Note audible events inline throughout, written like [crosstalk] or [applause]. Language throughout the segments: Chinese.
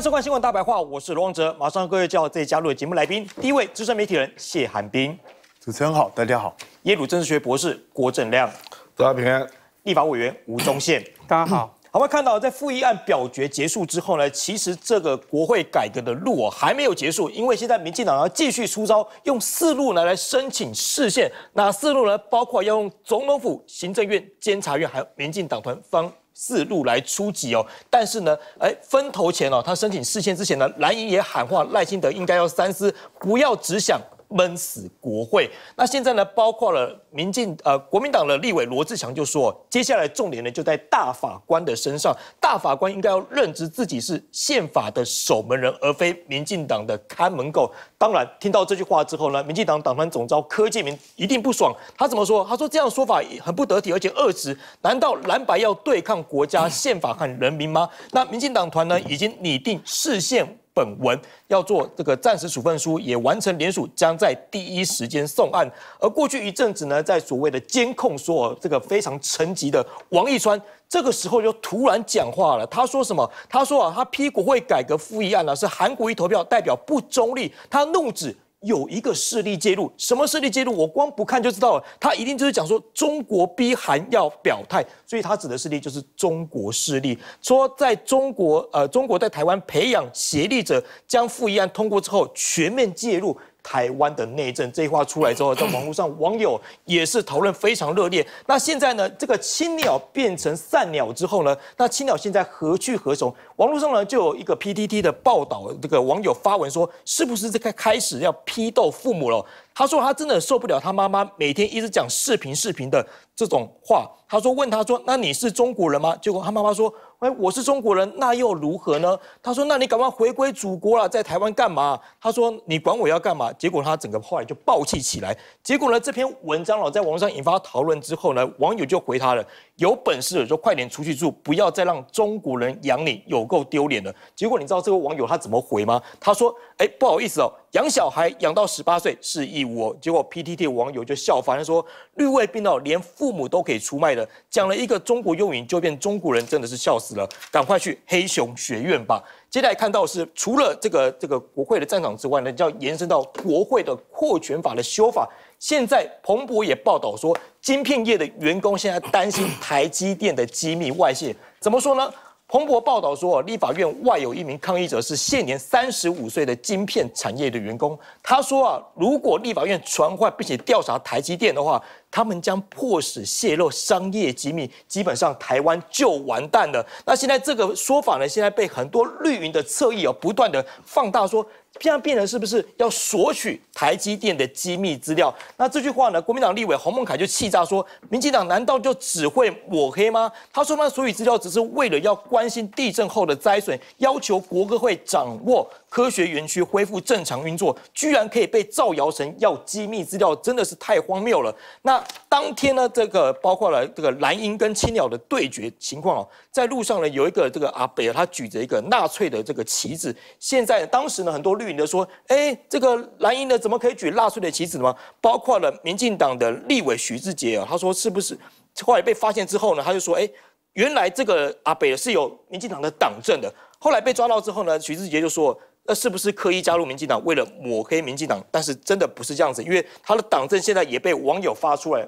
收看新闻大白话，我是罗旺哲。马上各位就要自己加入的节目来宾，第一位资深媒体人谢寒冰，主持人好，大家好。耶鲁政治学博士郭正亮，大家平安。立法委员吴宗宪，大家好。[coughs] 我们看到在复议案表决结束之后呢，其实这个国会改革的路哦还没有结束，因为现在民进党要继续出招，用四路呢来申请视线。哪四路呢？包括要用总统府、行政院、监察院，还有民进党团方。四路来出击哦，但是呢，哎，分头前哦，他申请试线之前呢，蓝营也喊话赖清德应该要三思，不要只想。闷死国会。那现在呢？包括了民进呃，国民党的立委罗志强就说，接下来重点呢就在大法官的身上。大法官应该要认知自己是宪法的守门人，而非民进党的看门狗。当然，听到这句话之后呢，民进党党团总召柯建明一定不爽。他怎么说？他说这样说法很不得体，而且恶质。难道蓝白要对抗国家宪法和人民吗？那民进党团呢已经拟定释宪。本文要做这个暂时处分书，也完成联署，将在第一时间送案。而过去一阵子呢，在所谓的监控说这个非常层级的王义川，这个时候就突然讲话了。他说什么？他说啊，他批国会改革复议案呢，是韩国一投票代表不中立，他怒指。有一个势力介入，什么势力介入？我光不看就知道了，他一定就是讲说中国逼韩要表态，所以他指的势力就是中国势力，说在中国，呃，中国在台湾培养协力者，将复议案通过之后全面介入。台湾的内政这一话出来之后，在网络上网友也是讨论非常热烈。那现在呢，这个青鸟变成散鸟之后呢，那青鸟现在何去何从？网络上呢，就有一个 PTT 的报道，这个网友发文说，是不是在开始要批斗父母了？他说他真的受不了他妈妈每天一直讲视频视频的这种话。他说问他说那你是中国人吗？结果他妈妈说。哎，我是中国人，那又如何呢？他说：“那你赶快回归祖国了，在台湾干嘛？”他说：“你管我要干嘛？”结果他整个后来就暴气起来。结果呢，这篇文章哦，在网上引发讨论之后呢，网友就回他了。有本事就快点出去住，不要再让中国人养你，有够丢脸的。结果你知道这位网友他怎么回吗？他说：“哎，不好意思哦，养小孩养到十八岁是义务哦。”结果 PTT 网友就笑仿，他说：“绿卫病到连父母都可以出卖的。”讲了一个中国用语就变中国人，真的是笑死了。赶快去黑熊学院吧。接下来看到是除了这个这个国会的战场之外呢，就要延伸到国会的扩权法的修法。现在彭博也报道说，晶片业的员工现在担心台积电的机密外泄。怎么说呢？彭博报道说，立法院外有一名抗议者是现年三十五岁的晶片产业的员工。他说啊，如果立法院传唤并且调查台积电的话，他们将迫使泄露商业机密，基本上台湾就完蛋了。那现在这个说法呢，现在被很多绿营的侧翼啊不断的放大说。这样病人是不是要索取台积电的机密资料？那这句话呢？国民党立委洪孟凯就气炸，说：民进党难道就只会抹黑吗？他说，他索取资料只是为了要关心地震后的灾损，要求国歌会掌握。科学园区恢复正常运作，居然可以被造谣成要机密资料，真的是太荒谬了。那当天呢，这个包括了这个蓝鹰跟青鸟的对决情况哦，在路上呢有一个这个阿北，他举着一个纳粹的这个旗子。现在当时呢，很多绿营的说，哎，这个蓝鹰呢怎么可以举纳粹的旗子呢？包括了民进党的立委徐志杰啊，他说是不是？后来被发现之后呢，他就说，哎，原来这个阿北是有民进党的党证的。后来被抓到之后呢，徐志杰就说。那是不是刻意加入民进党为了抹黑民进党？但是真的不是这样子，因为他的党证现在也被网友发出来，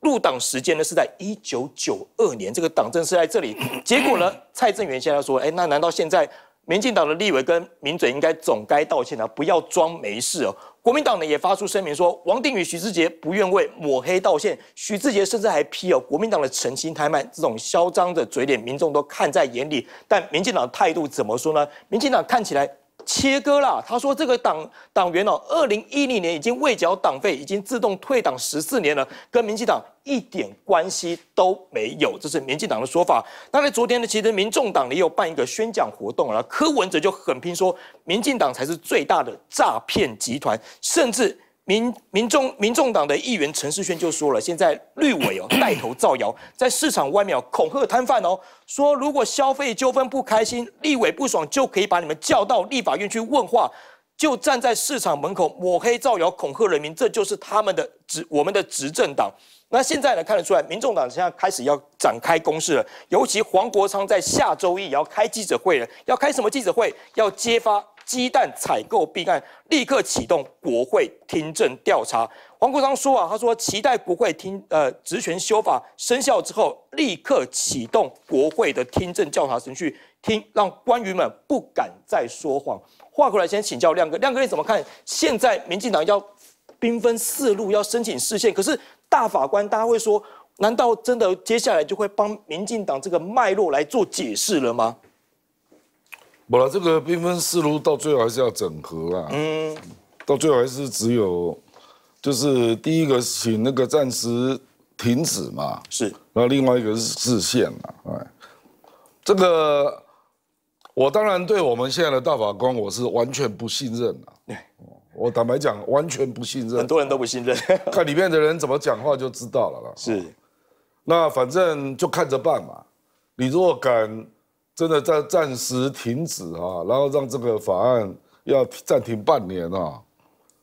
入党时间呢是在一九九二年，这个党证是在这里。结果呢，蔡正元现在说：“哎，那难道现在民进党的立委跟民嘴应该总该道歉了？不要装没事哦。”国民党呢也发出声明说，王定宇、徐志杰不愿为抹黑道歉。徐志杰甚至还批哦，国民党的诚心太慢，这种嚣张的嘴脸，民众都看在眼里。但民进党的态度怎么说呢？民进党看起来。切割啦！他说这个党党员哦，二零一零年已经未缴党费，已经自动退党十四年了，跟民进党一点关系都没有，这是民进党的说法。那在昨天呢，其实民众党也有办一个宣讲活动了，柯文哲就很拼说，民进党才是最大的诈骗集团，甚至。民民众民众党的议员陈世萱就说了，现在绿委哦带头造谣，在市场外面恐吓摊贩哦，说如果消费纠纷不开心，立委不爽就可以把你们叫到立法院去问话，就站在市场门口抹黑造谣恐吓人民，这就是他们的执我们的执政党。那现在呢看得出来，民众党现在开始要展开攻势了，尤其黄国昌在下周一也要开记者会了，要开什么记者会？要揭发。鸡蛋采购弊案，立刻启动国会听证调查。黄国昌说啊，他说期待国会听呃职权修法生效之后，立刻启动国会的听证调查程序，听让官员们不敢再说谎。话过来，先请教亮哥，亮哥你怎么看？现在民进党要兵分四路要申请释宪，可是大法官，大家会说，难道真的接下来就会帮民进党这个脉络来做解释了吗？不了，这个兵分四路到最后还是要整合啦。嗯，到最后还是只有，就是第一个请那个暂时停止嘛。是。然后另外一个是视线嘛。哎，这个我当然对我们现在的大法官我是完全不信任了。我坦白讲完全不信任。很多人都不信任，看里面的人怎么讲话就知道了啦。是。那反正就看着办嘛，你如果敢。真的暂暂时停止啊，然后让这个法案要暂停半年啊。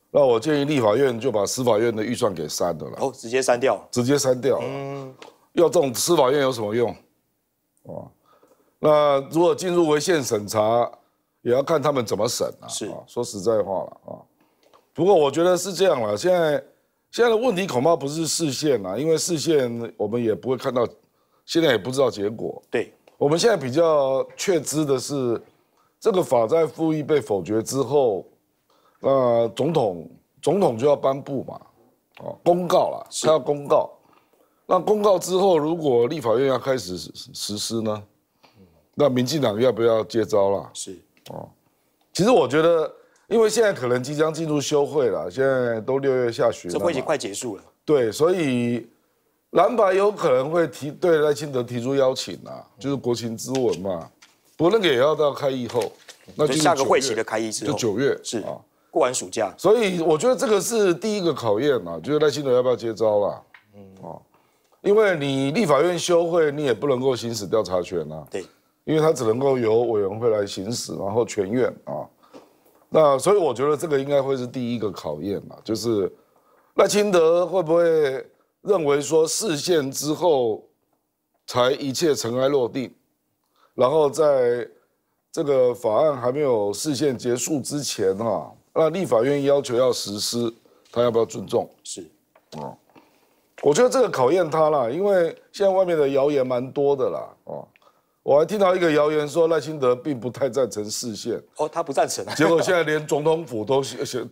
那我建议立法院就把司法院的预算给删了啦。哦，直接删掉。直接删掉。嗯。要这种司法院有什么用？哦。那如果进入违宪审查，也要看他们怎么审啊。是。说实在话了啊。不过我觉得是这样了，现在现在的问题恐怕不是视线了，因为视线我们也不会看到，现在也不知道结果。对。我们现在比较确知的是，这个法在复议被否决之后，那总统总统就要颁布嘛，哦，公告了，他要公告。那公告之后，如果立法院要开始实施呢，那民进党要不要接招了？是哦，其实我觉得，因为现在可能即将进入休会了，现在都六月下旬，这会议快结束了。对，所以。蓝白有可能会提对赖清德提出邀请啊，就是国情咨文嘛。不过那个也要到开议后，那就下个会期的开议之后，就九月是啊，过完暑假。所以我觉得这个是第一个考验嘛，就是赖清德要不要接招啦。嗯啊，因为你立法院休会，你也不能够行使调查权啊。对，因为他只能够由委员会来行使，然后全院啊。那所以我觉得这个应该会是第一个考验嘛，就是赖清德会不会？认为说视线之后才一切尘埃落定，然后在这个法案还没有视线结束之前啊，那立法院要求要实施，他要不要尊重？是，哦，我觉得这个考验他啦，因为现在外面的谣言蛮多的啦，哦，我还听到一个谣言说赖清德并不太赞成视线哦，他不赞成，结果现在连总统府都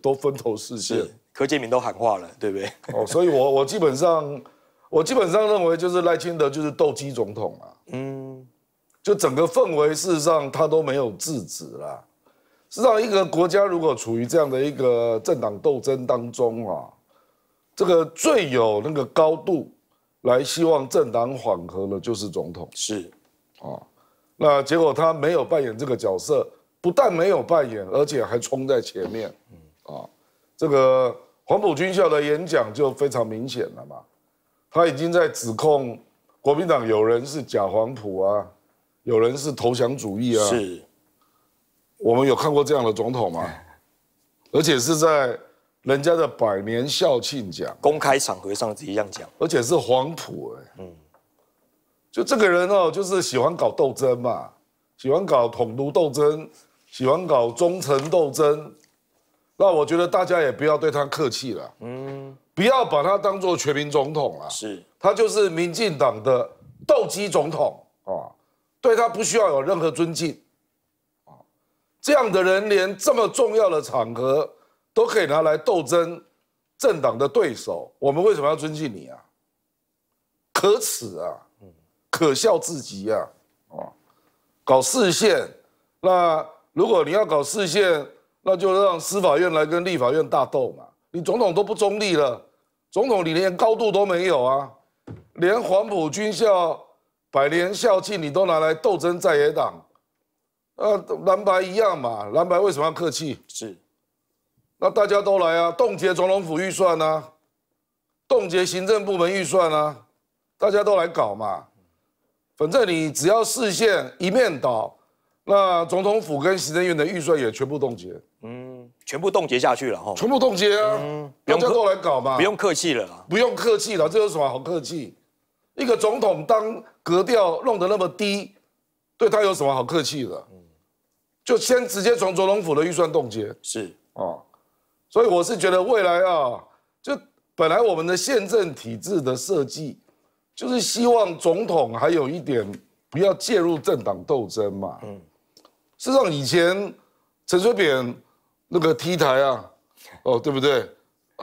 都分头视线，柯建明都喊话了，对不对？哦，所以我我基本上，我基本上认为就是赖清德就是斗鸡总统啊。嗯，就整个氛围，事实上他都没有制止了。事实上，一个国家如果处于这样的一个政党斗争当中啊，这个最有那个高度来希望政党缓和的，就是总统。是，啊，那结果他没有扮演这个角色，不但没有扮演，而且还冲在前面。嗯，啊。这个黄埔军校的演讲就非常明显了嘛，他已经在指控国民党有人是假黄埔啊，有人是投降主义啊。是，我们有看过这样的总统吗？而且是在人家的百年校庆讲，公开场合上一样讲，而且是黄埔哎。嗯，就这个人哦，就是喜欢搞斗争嘛，喜欢搞统独斗争，喜欢搞忠诚斗争。那我觉得大家也不要对他客气了，嗯，不要把他当作全民总统了，是，他就是民进党的斗鸡总统啊，对他不需要有任何尊敬，啊，这样的人连这么重要的场合都可以拿来斗争政党的对手，我们为什么要尊敬你啊？可耻啊，可笑至极啊，啊，搞视线，那如果你要搞视线。那就让司法院来跟立法院大斗嘛！你总统都不中立了，总统你连高度都没有啊，连黄埔军校、百年校庆你都拿来斗争在野党，啊，蓝白一样嘛，蓝白为什么要客气？是，那大家都来啊，冻结总统府预算啊，冻结行政部门预算啊，大家都来搞嘛，反正你只要视线一面倒。那总统府跟行政院的预算也全部冻结，嗯，全部冻结下去了哈，全部冻结啊，不用再过来搞嘛，不用客气了，不用客气了，这有什么好客气？一个总统当格调弄得那么低，对他有什么好客气的？嗯，就先直接从总统府的预算冻结，是哦，所以我是觉得未来啊，就本来我们的宪政体制的设计，就是希望总统还有一点不要介入政党斗争嘛，嗯。这让以前陈水扁那个 T 台啊，哦，对不对？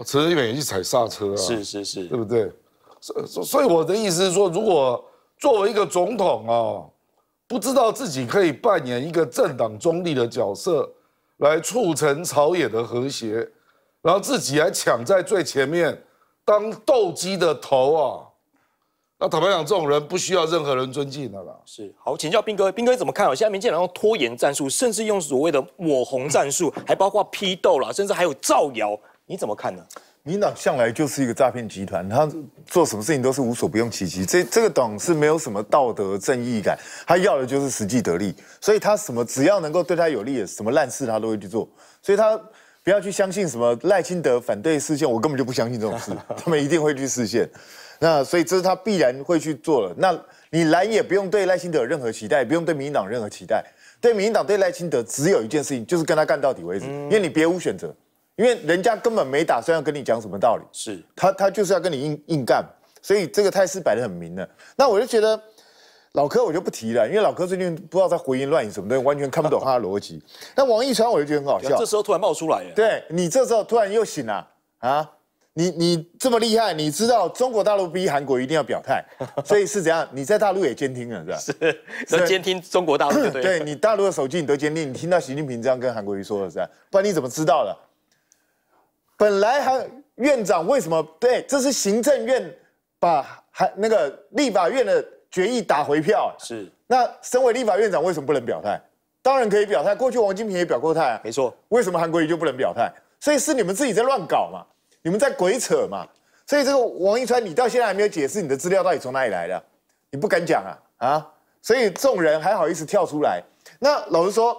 陈水扁也去踩刹车啊，是是是，对不对？所所以我的意思是说，如果作为一个总统啊，不知道自己可以扮演一个政党中立的角色，来促成朝野的和谐，然后自己还抢在最前面当斗鸡的头啊。那坦白讲，这种人不需要任何人尊敬的了。是好，请教兵哥，兵哥怎么看啊？现在民进党用拖延战术，甚至用所谓的抹红战术，还包括批斗了，甚至还有造谣，你怎么看呢？民党向来就是一个诈骗集团，他做什么事情都是无所不用其极，这这个党是没有什么道德正义感，他要的就是实际得利，所以他什么只要能够对他有利的，什么烂事他都会去做，所以他不要去相信什么赖清德反对示宪，我根本就不相信这种事，[laughs] 他们一定会去示宪。那所以这是他必然会去做了。那你来也不用对赖清德任何期待，不用对民进党任何期待。对民进党、对赖清德只有一件事情，就是跟他干到底为止，因为你别无选择。因为人家根本没打算要跟你讲什么道理，是他他就是要跟你硬硬干。所以这个态势摆得很明了。那我就觉得老柯我就不提了，因为老柯最近不知道在胡言乱语什么的，完全看不懂他的逻辑。[laughs] 那王一川我就觉得很好笑，这时候突然冒出来，对你这时候突然又醒了啊？你你这么厉害，你知道中国大陆逼韩国一定要表态，所以是怎样，你在大陆也监听了，是吧？是，能监听中国大陆对 [clears throat] 对？你大陆的手机你得监听，你听到习近平这样跟韩国瑜说了是吧？不然你怎么知道的？本来还院长为什么对？这是行政院把还那个立法院的决议打回票，是。那身为立法院长为什么不能表态？当然可以表态，过去王金平也表过态，没错。为什么韩国瑜就不能表态？所以是你们自己在乱搞嘛？你们在鬼扯嘛？所以这个王一川，你到现在还没有解释你的资料到底从哪里来的，你不敢讲啊啊！所以众人还好意思跳出来。那老实说，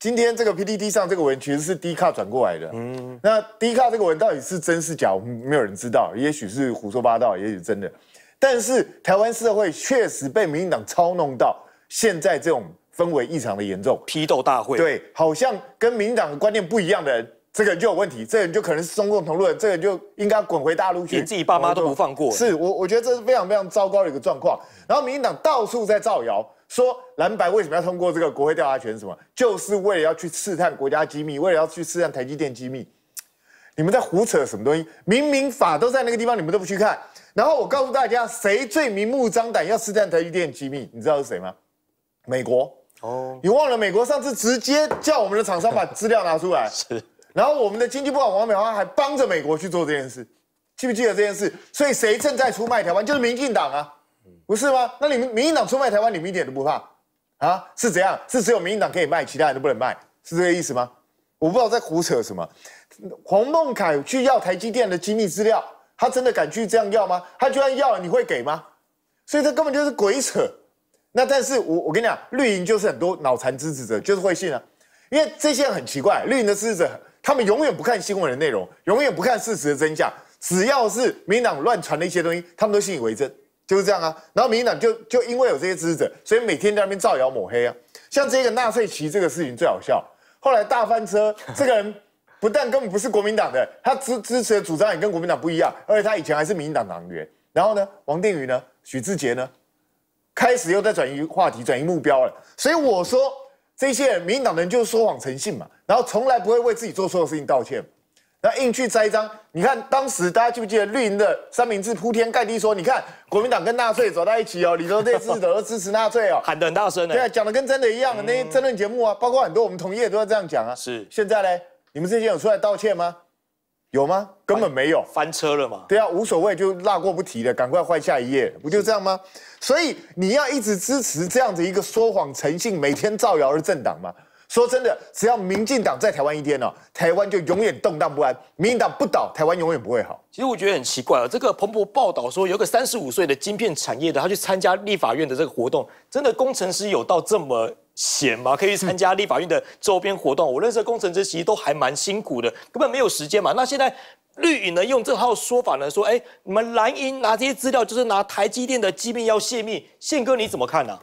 今天这个 PPT 上这个文其实是低卡转过来的。嗯，那低卡这个文到底是真是假，没有人知道。也许是胡说八道，也许真的。但是台湾社会确实被民进党操弄到现在这种氛围异常的严重，批斗大会。对，好像跟民进党的观念不一样的人。这个人就有问题，这个人就可能是中共同路人，这个人就应该滚回大陆去，连自己爸妈都不放过。是我，我觉得这是非常非常糟糕的一个状况。然后民进党到处在造谣，说蓝白为什么要通过这个国会调查权？什么？就是为了要去刺探国家机密，为了要去刺探台积电机密。你们在胡扯什么东西？明明法都在那个地方，你们都不去看。然后我告诉大家，谁最明目张胆要刺探台积电机密？你知道是谁吗？美国。哦，你忘了美国上次直接叫我们的厂商把资料拿出来。是。然后我们的经济部长王美花还帮着美国去做这件事，记不记得这件事？所以谁正在出卖台湾？就是民进党啊，不是吗？那你们民进党出卖台湾，你们一点都不怕啊？是怎样？是只有民进党可以卖，其他人都不能卖，是这个意思吗？我不知道在胡扯什么。黄孟凯去要台积电的机密资料，他真的敢去这样要吗？他居然要，了，你会给吗？所以这根本就是鬼扯。那但是我我跟你讲，绿营就是很多脑残支持者，就是会信啊，因为这些人很奇怪，绿营的支持者。他们永远不看新闻的内容，永远不看事实的真相，只要是民党乱传的一些东西，他们都信以为真，就是这样啊。然后民党就就因为有这些支持者，所以每天在那边造谣抹黑啊。像这个纳粹旗这个事情最好笑，后来大翻车，[laughs] 这个人不但根本不是国民党的，他支支持的主张也跟国民党不一样，而且他以前还是民党党员。然后呢，王定宇呢，许志杰呢，开始又在转移话题、转移目标了。所以我说。这些人，民进党人就是说谎成性嘛，然后从来不会为自己做错的事情道歉，那硬去栽赃。你看当时大家记不记得绿营的三明治铺天盖地说，你看国民党跟纳粹走在一起哦，你说这次怎支持纳粹哦，喊得很大声的，对啊，讲的跟真的一样，那些争论节目啊，包括很多我们同业都要这样讲啊。是，现在呢，你们这些有出来道歉吗？有吗？根本没有翻车了嘛？对啊，无所谓，就落过不提了，赶快换下一页，不就这样吗？所以你要一直支持这样子一个说谎、诚信、每天造谣的政党吗？说真的，只要民进党在台湾一天哦，台湾就永远动荡不安。民进党不倒，台湾永远不会好。其实我觉得很奇怪啊，这个彭博报道说有个三十五岁的晶片产业的，他去参加立法院的这个活动，真的工程师有到这么闲吗？可以去参加立法院的周边活动？我认识工程师其实都还蛮辛苦的，根本没有时间嘛。那现在绿营呢，用这套说法呢，说哎，你们蓝营拿这些资料就是拿台积电的机密要泄密。宪哥你怎么看呢？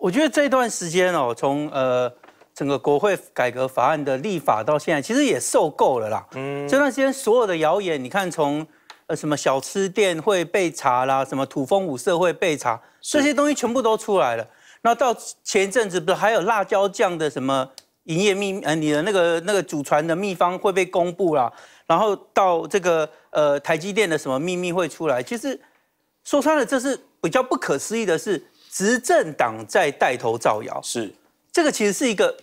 我觉得这段时间哦，从呃。整个国会改革法案的立法到现在，其实也受够了啦。这段时间所有的谣言，你看从呃什么小吃店会被查啦，什么土风舞社会被查，这些东西全部都出来了。那到前一阵子不是还有辣椒酱的什么营业秘呃你的那个那个祖传的秘方会被公布啦，然后到这个呃台积电的什么秘密会出来，其实说穿了，这是比较不可思议的是，执政党在带头造谣是。这个其实是一个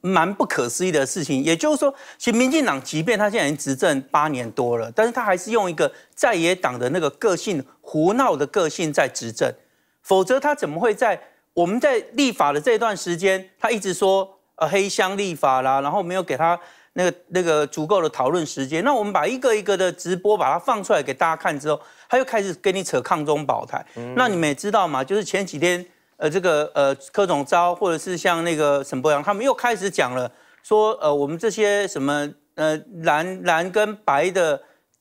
蛮不可思议的事情，也就是说，其实民进党即便他现在已经执政八年多了，但是他还是用一个在野党的那个个性、胡闹的个性在执政。否则他怎么会在我们在立法的这段时间，他一直说呃黑箱立法啦，然后没有给他那个那个足够的讨论时间。那我们把一个一个的直播把它放出来给大家看之后，他又开始跟你扯抗中保台。那你们也知道嘛，就是前几天。呃，这个呃，柯总召或者是像那个沈博阳，他们又开始讲了，说呃，我们这些什么呃蓝蓝跟白的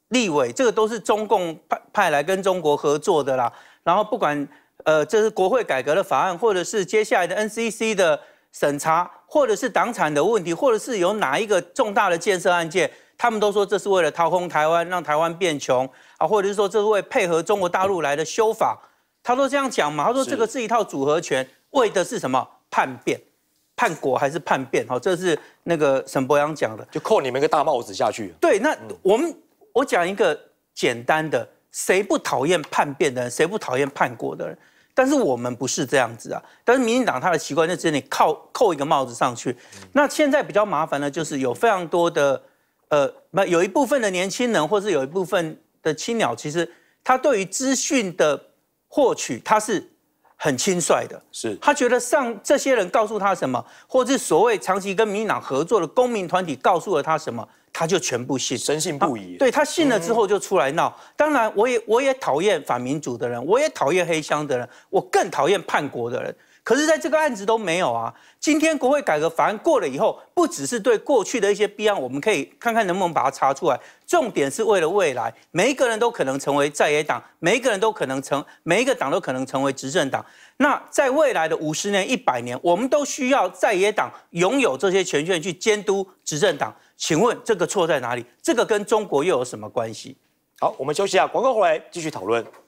立委，这个都是中共派派来跟中国合作的啦。然后不管呃，这是国会改革的法案，或者是接下来的 NCC 的审查，或者是党产的问题，或者是有哪一个重大的建设案件，他们都说这是为了掏空台湾，让台湾变穷啊，或者是说这是为配合中国大陆来的修法。他都这样讲嘛？他说这个是一套组合拳，为的是什么？叛变、叛国还是叛变？好，这是那个沈博阳讲的，就扣你们一个大帽子下去。对，那我们我讲一个简单的，谁不讨厌叛变的人？谁不讨厌叛国的人？但是我们不是这样子啊。但是民进党他的习惯就是你扣扣一个帽子上去。那现在比较麻烦的就是有非常多的呃，那有一部分的年轻人，或是有一部分的青鸟，其实他对于资讯的。获取他是很轻率的，是他觉得上这些人告诉他什么，或是所谓长期跟民党合作的公民团体告诉了他什么，他就全部信，深信不疑。对他信了之后就出来闹。当然，我也我也讨厌反民主的人，我也讨厌黑箱的人，我更讨厌叛国的人。可是，在这个案子都没有啊！今天国会改革法案过了以后，不只是对过去的一些弊案，我们可以看看能不能把它查出来。重点是为了未来，每一个人都可能成为在野党，每一个人都可能成，每一个党都可能成为执政党。那在未来的五十年、一百年，我们都需要在野党拥有这些权限去监督执政党。请问这个错在哪里？这个跟中国又有什么关系？好，我们休息一下，广告回来继续讨论。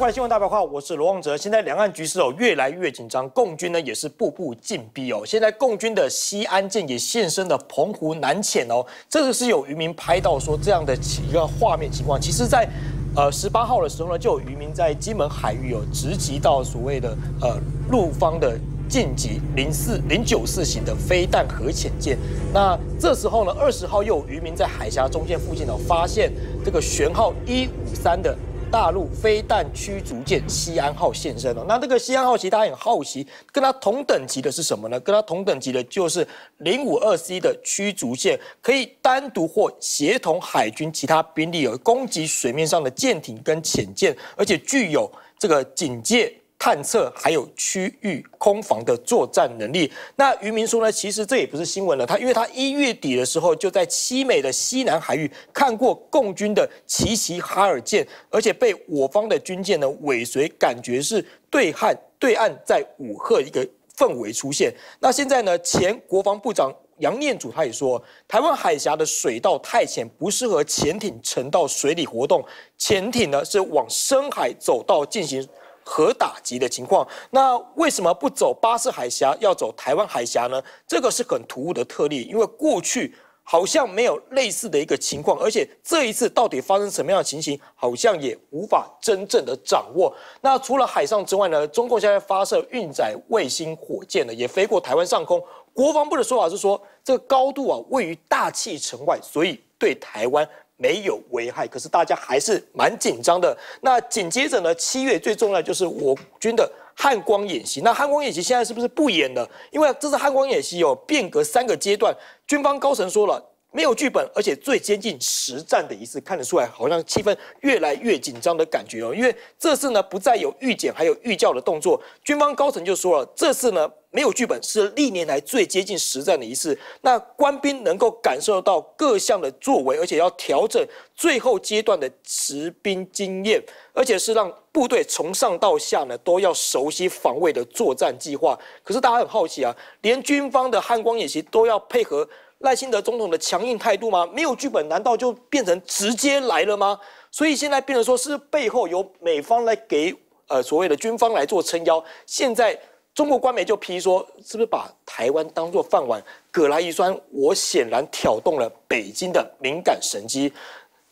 快新闻大白话，我是罗旺哲。现在两岸局势哦，越来越紧张，共军呢也是步步进逼哦。现在共军的西安舰也现身了澎湖南潜哦，这个是有渔民拍到说这样的一个画面情况。其实，在呃十八号的时候呢，就有渔民在金门海域有直击到所谓的呃陆方的晋级零四零九四型的飞弹核潜舰。那这时候呢，二十号又有渔民在海峡中线附近呢发现这个舷号一五三的。大陆飞弹驱逐舰“西安号”现身了。那这个“西安号”其实大家很好奇，跟它同等级的是什么呢？跟它同等级的就是 052C 的驱逐舰，可以单独或协同海军其他兵力，而攻击水面上的舰艇跟潜舰，而且具有这个警戒。探测还有区域空防的作战能力。那余明说呢？其实这也不是新闻了。他因为他一月底的时候就在西美的西南海域看过共军的齐齐哈尔舰，而且被我方的军舰呢尾随，感觉是对岸对岸在武赫一个氛围出现。那现在呢？前国防部长杨念祖他也说，台湾海峡的水道太浅，不适合潜艇沉到水里活动，潜艇呢是往深海走道进行。核打击的情况，那为什么不走巴士海峡，要走台湾海峡呢？这个是很突兀的特例，因为过去好像没有类似的一个情况，而且这一次到底发生什么样的情形，好像也无法真正的掌握。那除了海上之外呢，中共现在发射运载卫星火箭呢，也飞过台湾上空。国防部的说法是说，这个高度啊位于大气层外，所以对台湾。没有危害，可是大家还是蛮紧张的。那紧接着呢，七月最重要就是我军的汉光演习。那汉光演习现在是不是不演了？因为这次汉光演习有变革三个阶段，军方高层说了。没有剧本，而且最接近实战的一次，看得出来好像气氛越来越紧张的感觉哦。因为这次呢不再有预检，还有预教的动作。军方高层就说了，这次呢没有剧本，是历年来最接近实战的一次。那官兵能够感受到各项的作为，而且要调整最后阶段的实兵经验，而且是让部队从上到下呢都要熟悉防卫的作战计划。可是大家很好奇啊，连军方的汉光演习都要配合。赖清德总统的强硬态度吗？没有剧本，难道就变成直接来了吗？所以现在变成说是背后由美方来给呃所谓的军方来做撑腰。现在中国官媒就批说，是不是把台湾当作饭碗？葛莱仪说，我显然挑动了北京的敏感神经。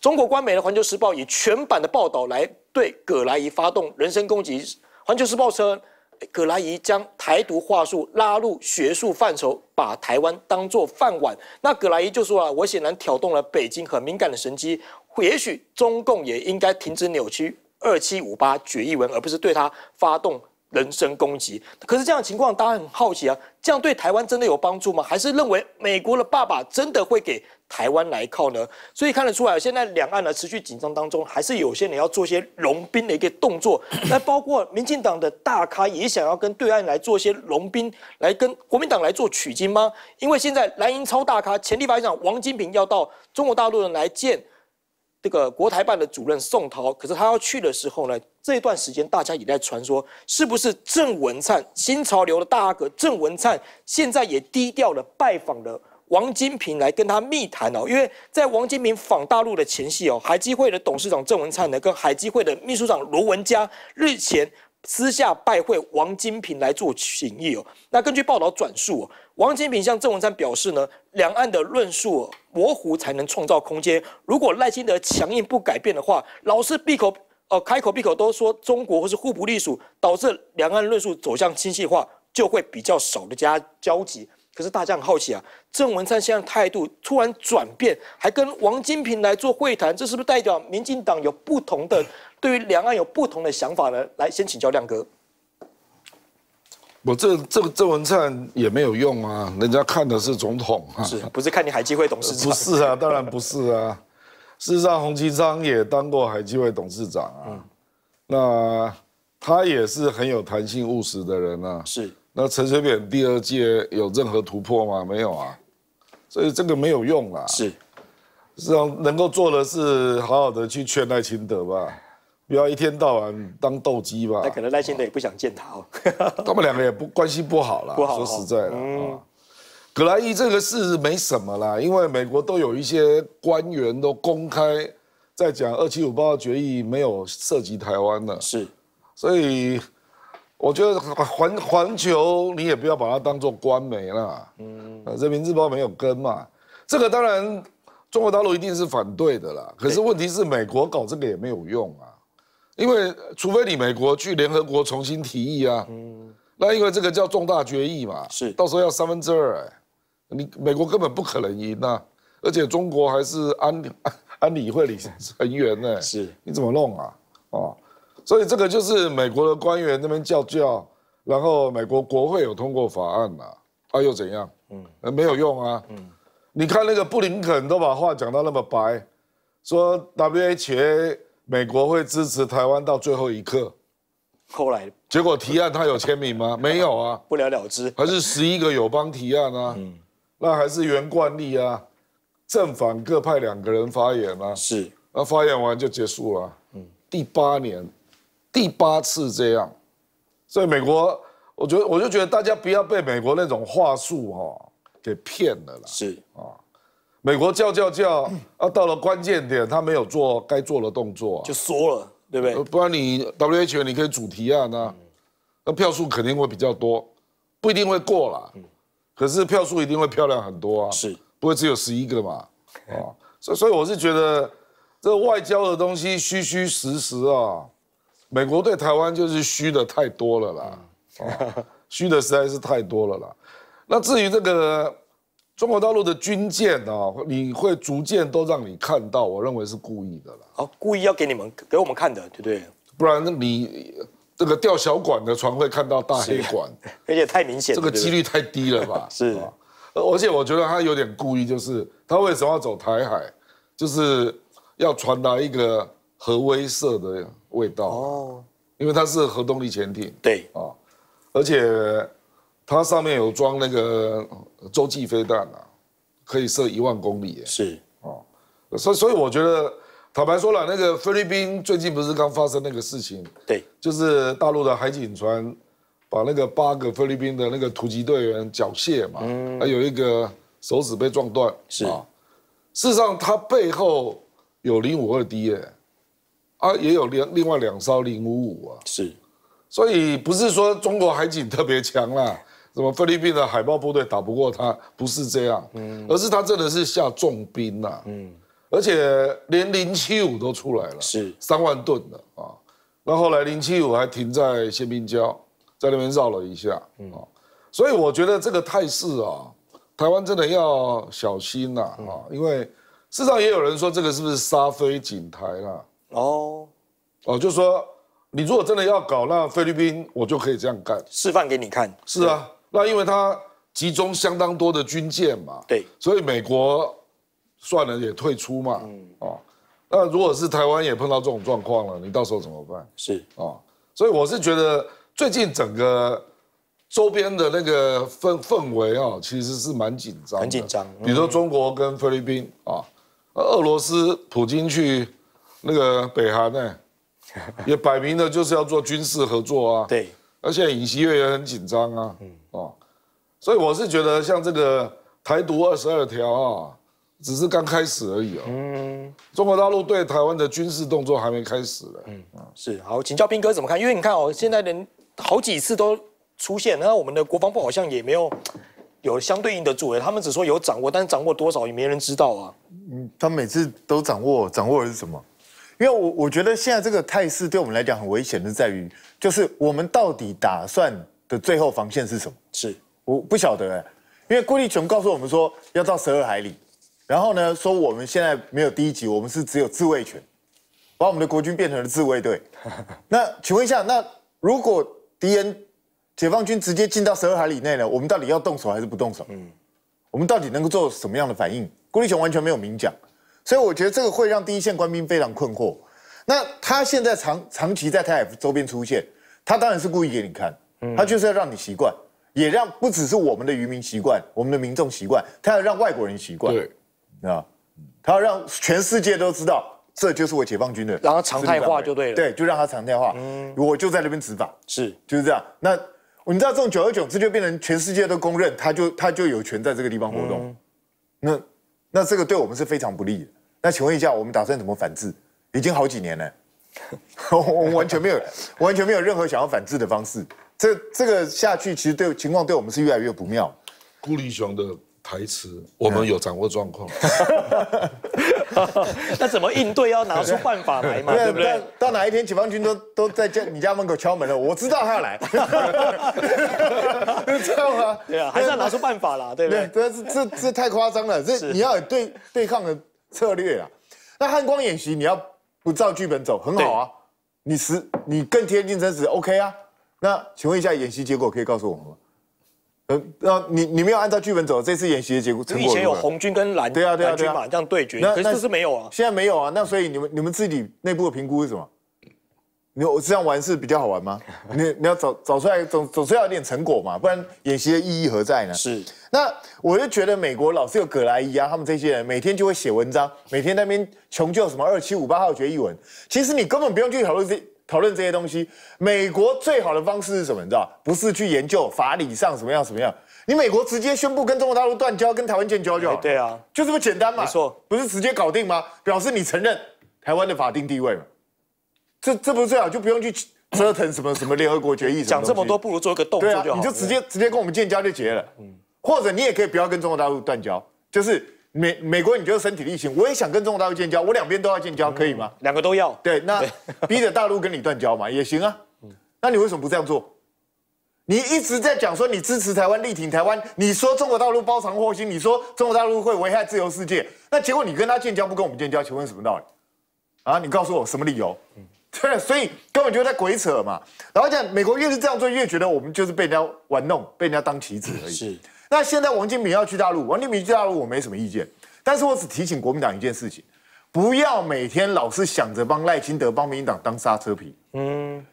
中国官媒的《环球时报》以全版的报道来对葛莱仪发动人身攻击，《环球时报》称。葛莱仪将台独话术拉入学术范畴，把台湾当作饭碗。那葛莱仪就说啊，我显然挑动了北京很敏感的神经，也许中共也应该停止扭曲二七五八决议文，而不是对他发动。人身攻击，可是这样情况，大家很好奇啊，这样对台湾真的有帮助吗？还是认为美国的爸爸真的会给台湾来靠呢？所以看得出来，现在两岸呢持续紧张当中，还是有些人要做些融冰的一个动作。[coughs] 那包括民进党的大咖也想要跟对岸来做些融冰，来跟国民党来做取经吗？因为现在蓝营超大咖前立法院长王金平要到中国大陆来见。这个国台办的主任宋涛，可是他要去的时候呢，这段时间大家也在传说，是不是郑文灿新潮流的大阿哥郑文灿现在也低调的拜访了王金平，来跟他密谈哦，因为在王金平访大陆的前夕哦，海基会的董事长郑文灿呢，跟海基会的秘书长罗文嘉日前。私下拜会王金平来做情谊哦。那根据报道转述，王金平向郑文山表示呢，两岸的论述模糊才能创造空间。如果赖清德强硬不改变的话，老是闭口呃开口闭口都说中国或是互不隶属，导致两岸论述走向精细化，就会比较少的加交集。可是大家很好奇啊，郑文灿现在态度突然转变，还跟王金平来做会谈，这是不是代表民进党有不同的对于两岸有不同的想法呢？来，先请教亮哥。我这这郑文灿也没有用啊，人家看的是总统，是不是看你海基会董事长？不是啊，当然不是啊。事实上，洪其昌也当过海基会董事长啊，那他也是很有弹性务实的人啊。是。那陈水扁第二届有任何突破吗？没有啊，所以这个没有用啦。是，这样能够做的是好好的去劝赖清德吧，不要一天到晚当斗鸡吧。那可能赖清德也不想见他哦。他们两个也不关系不好了。不好，说实在的啊。葛莱伊这个事没什么啦，因为美国都有一些官员都公开在讲二七五八决议没有涉及台湾的。是，所以。我觉得环环球你也不要把它当做官媒了，嗯，人民日报没有跟嘛，这个当然中国大陆一定是反对的啦。可是问题是美国搞这个也没有用啊，因为除非你美国去联合国重新提议啊，嗯，那因为这个叫重大决议嘛，是，到时候要三分之二，哎，你美国根本不可能赢啊，而且中国还是安安理会理成员呢，是，你怎么弄啊？哦。所以这个就是美国的官员那边叫叫，然后美国国会有通过法案了啊，又怎样？嗯，没有用啊。嗯，你看那个布林肯都把话讲到那么白，说 WHA 美国会支持台湾到最后一刻。后来结果提案他有签名吗？[laughs] 没有啊，不了了之。还是十一个友邦提案啊？嗯，那还是原惯例啊，正反各派两个人发言啊。是那发言完就结束了。嗯，第八年。第八次这样，所以美国，我觉得我就觉得大家不要被美国那种话术哈给骗了啦。是啊，美国叫叫叫，啊，到了关键点，他没有做该做的动作，就缩了，对不对？不然你 WH 你可以主题啊呢，那票数肯定会比较多，不一定会过了，可是票数一定会漂亮很多啊。是，不会只有十一个嘛？啊，所以所以我是觉得这外交的东西虚虚实实啊。美国对台湾就是虚的太多了啦，[laughs] 虚的实在是太多了啦。那至于这个中国大陆的军舰啊，你会逐渐都让你看到，我认为是故意的啦。哦，故意要给你们给我们看的，对不对？不然你这个吊小管的船会看到大黑管，[laughs] 而且太明显，这个几率太低了吧？[laughs] 是，而且我觉得他有点故意，就是他为什么要走台海，就是要传达一个。核威慑的味道哦，因为它是核动力潜艇，对啊，而且它上面有装那个洲际飞弹啊，可以射一万公里，是啊，所所以我觉得坦白说了，那个菲律宾最近不是刚发生那个事情，对，就是大陆的海警船把那个八个菲律宾的那个突击队员缴械嘛，嗯，还有一个手指被撞断，是啊，事实上它背后有零五二 D 耶。啊，也有另另外两艘零五五啊，是，所以不是说中国海警特别强啦，[laughs] 什么菲律宾的海豹部队打不过他，不是这样，嗯，而是他真的是下重兵呐，嗯，而且连零七五都出来了，是三万吨的啊，那后来零七五还停在仙兵礁，在那边绕了一下，啊，所以我觉得这个态势啊，台湾真的要小心呐啊，因为事实上也有人说这个是不是杀飞警台啦？哦，哦，就是说你如果真的要搞，那菲律宾我就可以这样干，示范给你看。是啊，那因为他集中相当多的军舰嘛，对，所以美国算了也退出嘛，嗯，啊，那如果是台湾也碰到这种状况了，你到时候怎么办？是啊，所以我是觉得最近整个周边的那个氛氛围啊，其实是蛮紧张，很紧张。比如中国跟菲律宾啊，俄罗斯普京去。那个北韩呢，[laughs] 也摆明了就是要做军事合作啊。对，而且尹习月也很紧张啊。嗯哦，所以我是觉得像这个台独二十二条啊，只是刚开始而已啊。嗯，中国大陆对台湾的军事动作还没开始呢。嗯是好，请教兵哥怎么看？因为你看哦，现在连好几次都出现，那我们的国防部好像也没有有相对应的作为，他们只说有掌握，但是掌握多少也没人知道啊。嗯，他每次都掌握掌握的是什么？因为我我觉得现在这个态势对我们来讲很危险的在于，就是我们到底打算的最后防线是什么？是我不晓得哎，因为郭立琼告诉我们说要到十二海里，然后呢说我们现在没有第一级，我们是只有自卫权，把我们的国军变成了自卫队。[laughs] 那请问一下，那如果敌人解放军直接进到十二海里内呢，我们到底要动手还是不动手？嗯，我们到底能够做什么样的反应？郭立雄完全没有明讲。所以我觉得这个会让第一线官兵非常困惑。那他现在长长期在台海周边出现，他当然是故意给你看，他就是要让你习惯，也让不只是我们的渔民习惯，我们的民众习惯，他要让外国人习惯，对，啊，他要让全世界都知道这就是我解放军的，让他常态化就对了，对，就让他常态化。嗯，我就在那边执法，是，就是这样。那你知道这种久而久之就变成全世界都公认，他就他就有权在这个地方活动。那那这个对我们是非常不利。的。那请问一下，我们打算怎么反制？已经好几年了，[laughs] 我们完全没有，[laughs] 完全没有任何想要反制的方式。这这个下去，其实对情况对我们是越来越不妙。顾立雄的台词，我们有掌握状况。[laughs] 那怎么应对？要拿出办法来嘛，对不对？到哪一天解放军都都在家你家门口敲门了，我知道他要来。知道吗？对啊，还是要拿出办法啦，对不对？这这这太夸张了，这你要对对抗的。策略啊，那汉光演习你要不照剧本走，很好啊，你实你更贴近真实，OK 啊。那请问一下，演习结果可以告诉我们吗？呃，那你你没有按照剧本走，这次演习的结果成果以前有红军跟蓝对啊对啊对啊这样对决，可是这是没有啊，现在没有啊，那所以你们你们自己内部的评估是什么？你我这样玩是比较好玩吗？[laughs] 你你要找找出来总总是要有点成果嘛，不然演习的意义何在呢？是。那我就觉得美国老是有葛莱伊啊，他们这些人每天就会写文章，每天那边穷究什么二七五八号决议文，其实你根本不用去讨论这讨论这些东西。美国最好的方式是什么？你知道？不是去研究法理上什么样什么样？你美国直接宣布跟中国大陆断交，跟台湾建交就好。对啊，就这么简单嘛。没错，不是直接搞定吗？表示你承认台湾的法定地位嘛。这这不是最好，就不用去折腾什么什么联合国决议什么。讲这么多，不如做一个动作就好。啊，你就直接直接跟我们建交就结了。嗯。或者你也可以不要跟中国大陆断交，就是美美国，你就身体力行。我也想跟中国大陆建交，我两边都要建交，可以吗？两个都要。对，[laughs] 那逼着大陆跟你断交嘛，也行啊。嗯。那你为什么不这样做？你一直在讲说你支持台湾，力挺台湾。你说中国大陆包藏祸心，你说中国大陆会危害自由世界。那结果你跟他建交，不跟我们建交？请问什么道理？啊，你告诉我什么理由？嗯。对，所以根本就在鬼扯嘛。然后讲美国越是这样做，越觉得我们就是被人家玩弄、被人家当棋子而已。是。那现在王金平要去大陆，王金平去大陆我没什么意见，但是我只提醒国民党一件事情，不要每天老是想着帮赖清德、帮民民党当刹车皮。嗯。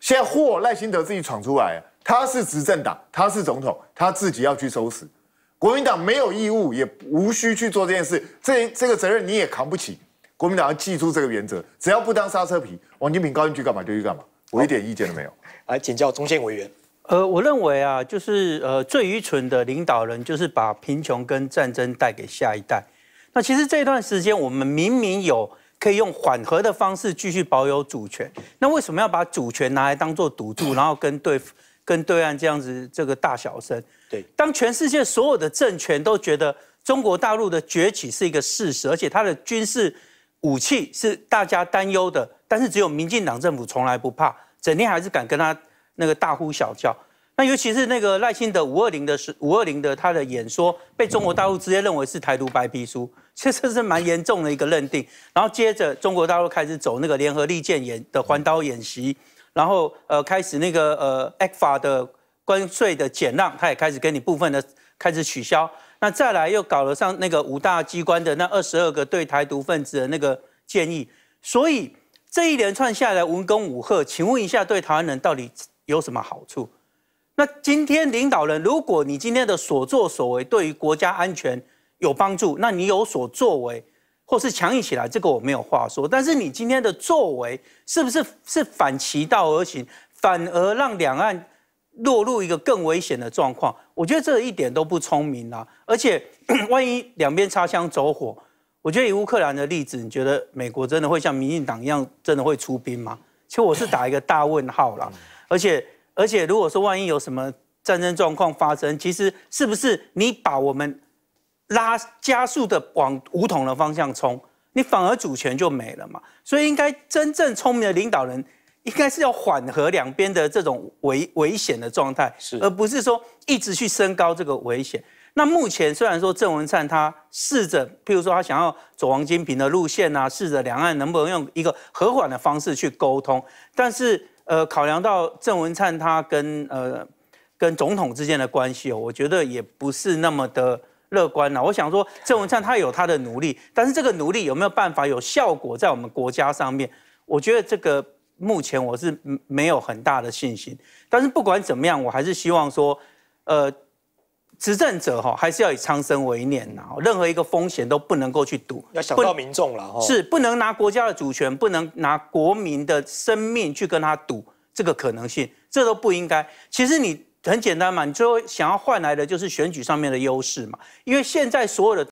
现在祸赖清德自己闯出来，他是执政党，他是总统，他自己要去收拾。国民党没有义务，也无需去做这件事，这这个责任你也扛不起。国民党要记住这个原则，只要不当刹车皮，王金平高兴去干嘛就去干嘛，我一点意见都没有。[laughs] 来请教中建委员，呃，我认为啊，就是呃，最愚蠢的领导人就是把贫穷跟战争带给下一代。那其实这段时间我们明明有可以用缓和的方式继续保有主权，那为什么要把主权拿来当做赌注，[clears throat] 然后跟对跟对岸这样子这个大小声？对，当全世界所有的政权都觉得中国大陆的崛起是一个事实，而且它的军事。武器是大家担忧的，但是只有民进党政府从来不怕，整天还是敢跟他那个大呼小叫。那尤其是那个赖清德五二零的是五二零的他的演说，被中国大陆直接认为是台独白皮书，其 [laughs] 实是蛮严重的一个认定。然后接着中国大陆开始走那个联合利剑演的环岛演习，然后呃开始那个呃 a f a 的关税的减让，他也开始跟你部分的。开始取消，那再来又搞了上那个五大机关的那二十二个对台独分子的那个建议，所以这一连串下来文攻武赫，请问一下对台湾人到底有什么好处？那今天领导人，如果你今天的所作所为对于国家安全有帮助，那你有所作为或是强硬起来，这个我没有话说。但是你今天的作为是不是是反其道而行，反而让两岸？落入一个更危险的状况，我觉得这一点都不聪明啊！而且，[clears throat] 万一两边擦枪走火，我觉得以乌克兰的例子，你觉得美国真的会像民进党一样，真的会出兵吗？其实我是打一个大问号啦。而且，而且如果说万一有什么战争状况发生，其实是不是你把我们拉加速的往武统的方向冲，你反而主权就没了嘛？所以应该真正聪明的领导人。应该是要缓和两边的这种危危险的状态，而不是说一直去升高这个危险。那目前虽然说郑文灿他试着，譬如说他想要走王金平的路线啊，试着两岸能不能用一个和缓的方式去沟通，但是呃，考量到郑文灿他跟呃跟总统之间的关系哦，我觉得也不是那么的乐观呐。我想说，郑文灿他有他的努力，但是这个努力有没有办法有效果在我们国家上面？我觉得这个。目前我是没有很大的信心，但是不管怎么样，我还是希望说，呃，执政者哈还是要以苍生为念呐，任何一个风险都不能够去赌，要想到民众了哈，是不能拿国家的主权，不能拿国民的生命去跟他赌这个可能性，这都不应该。其实你很简单嘛，你最后想要换来的就是选举上面的优势嘛，因为现在所有的。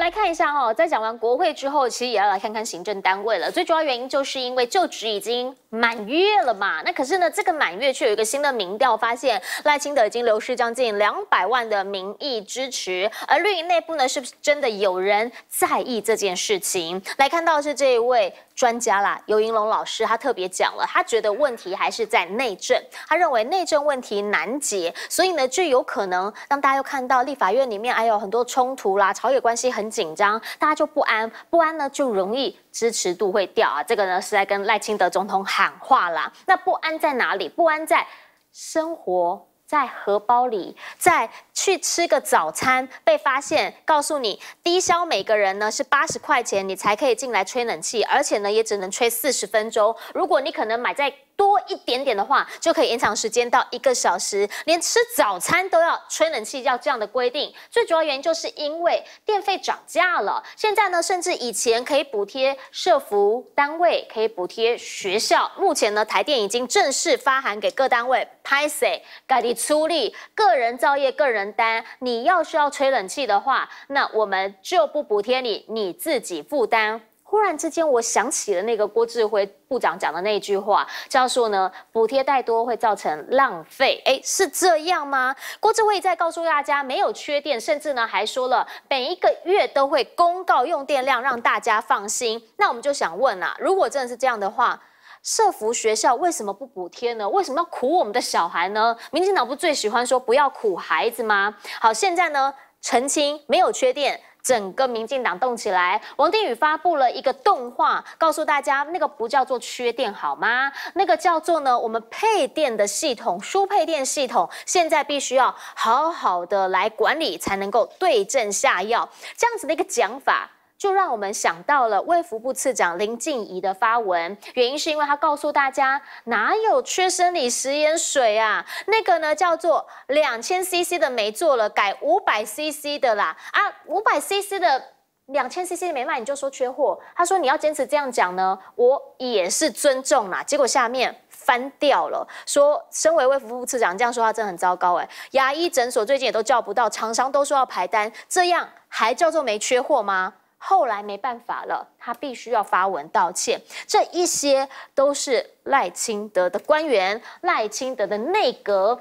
来看一下哈，在讲完国会之后，其实也要来看看行政单位了。最主要原因就是因为就职已经满月了嘛。那可是呢，这个满月却有一个新的民调发现，赖清德已经流失将近两百万的民意支持。而绿营内部呢，是不是真的有人在意这件事情？来看到是这一位。专家啦，尤银龙老师他特别讲了，他觉得问题还是在内政，他认为内政问题难解，所以呢就有可能让大家又看到立法院里面，哎呦很多冲突啦，朝野关系很紧张，大家就不安，不安呢就容易支持度会掉啊，这个呢是在跟赖清德总统喊话啦，那不安在哪里？不安在生活。在荷包里，在去吃个早餐被发现，告诉你低消每个人呢是八十块钱，你才可以进来吹冷气，而且呢也只能吹四十分钟。如果你可能买在。多一点点的话，就可以延长时间到一个小时。连吃早餐都要吹冷气，要这样的规定。最主要原因就是因为电费涨价了。现在呢，甚至以前可以补贴社服单位，可以补贴学校。目前呢，台电已经正式发函给各单位，拍谁该你出力，个人造业个人担。你要需要吹冷气的话，那我们就不补贴你，你自己负担。忽然之间，我想起了那个郭志辉部长讲的那句话，叫做呢，补贴太多会造成浪费，哎，是这样吗？郭志辉在告诉大家没有缺电，甚至呢还说了，每一个月都会公告用电量，让大家放心。那我们就想问啊，如果真的是这样的话，社福学校为什么不补贴呢？为什么要苦我们的小孩呢？民进党不最喜欢说不要苦孩子吗？好，现在呢澄清没有缺电。整个民进党动起来，王定宇发布了一个动画，告诉大家那个不叫做缺电好吗？那个叫做呢，我们配电的系统、输配电系统，现在必须要好好的来管理，才能够对症下药，这样子的一个讲法。就让我们想到了卫福部次长林静怡的发文，原因是因为他告诉大家哪有缺生理食盐水啊？那个呢叫做两千 CC 的没做了，改五百 CC 的啦。啊，五百 CC 的两千 CC 没卖你就说缺货。他说你要坚持这样讲呢，我也是尊重啦。结果下面翻掉了，说身为卫福部次长这样说话真的很糟糕。哎，牙医诊所最近也都叫不到，厂商都说要排单，这样还叫做没缺货吗？后来没办法了，他必须要发文道歉。这一些都是赖清德的官员，赖清德的内阁，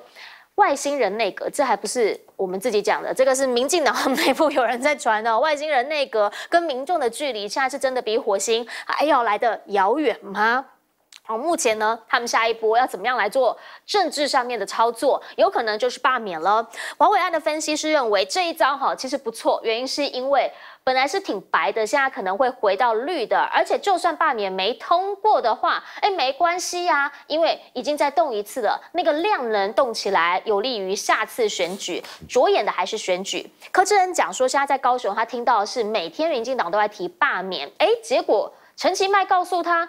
外星人内阁，这还不是我们自己讲的？这个是民进党内部有人在传哦，外星人内阁跟民众的距离，现在是真的比火星还要来的遥远吗？哦，目前呢，他们下一波要怎么样来做政治上面的操作？有可能就是罢免了。王伟安的分析师认为这一招哈其实不错，原因是因为本来是挺白的，现在可能会回到绿的。而且就算罢免没通过的话，哎，没关系呀，因为已经在动一次了，那个量能动起来，有利于下次选举。着眼的还是选举。柯志恩讲说，现在在高雄，他听到是每天民进党都在提罢免，哎，结果陈其迈告诉他。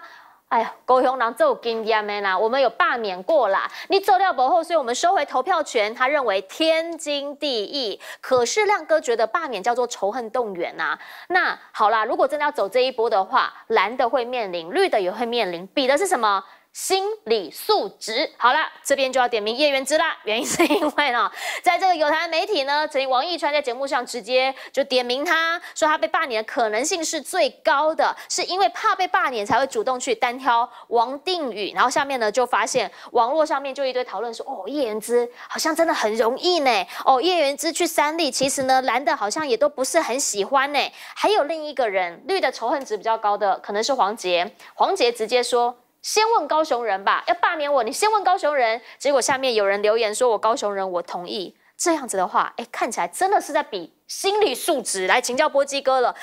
哎呀，高雄郎走金典没啦？我们有罢免过啦，你走掉博后，所以我们收回投票权，他认为天经地义。可是亮哥觉得罢免叫做仇恨动员啊。那好啦，如果真的要走这一波的话，蓝的会面临，绿的也会面临，比的是什么？心理素质好了，这边就要点名叶元之啦。原因是因为呢，[laughs] 在这个有台媒体呢，曾经王一川在节目上直接就点名他，说他被罢免的可能性是最高的，是因为怕被罢免才会主动去单挑王定宇。然后下面呢，就发现网络上面就一堆讨论说，哦，叶元之好像真的很容易呢。哦，叶元之去三立，其实呢，蓝的好像也都不是很喜欢呢。还有另一个人，绿的仇恨值比较高的，可能是黄杰。黄杰直接说。先问高雄人吧，要罢免我，你先问高雄人。结果下面有人留言说：“我高雄人，我同意。”这样子的话，哎，看起来真的是在比心理素质来请教波基哥了。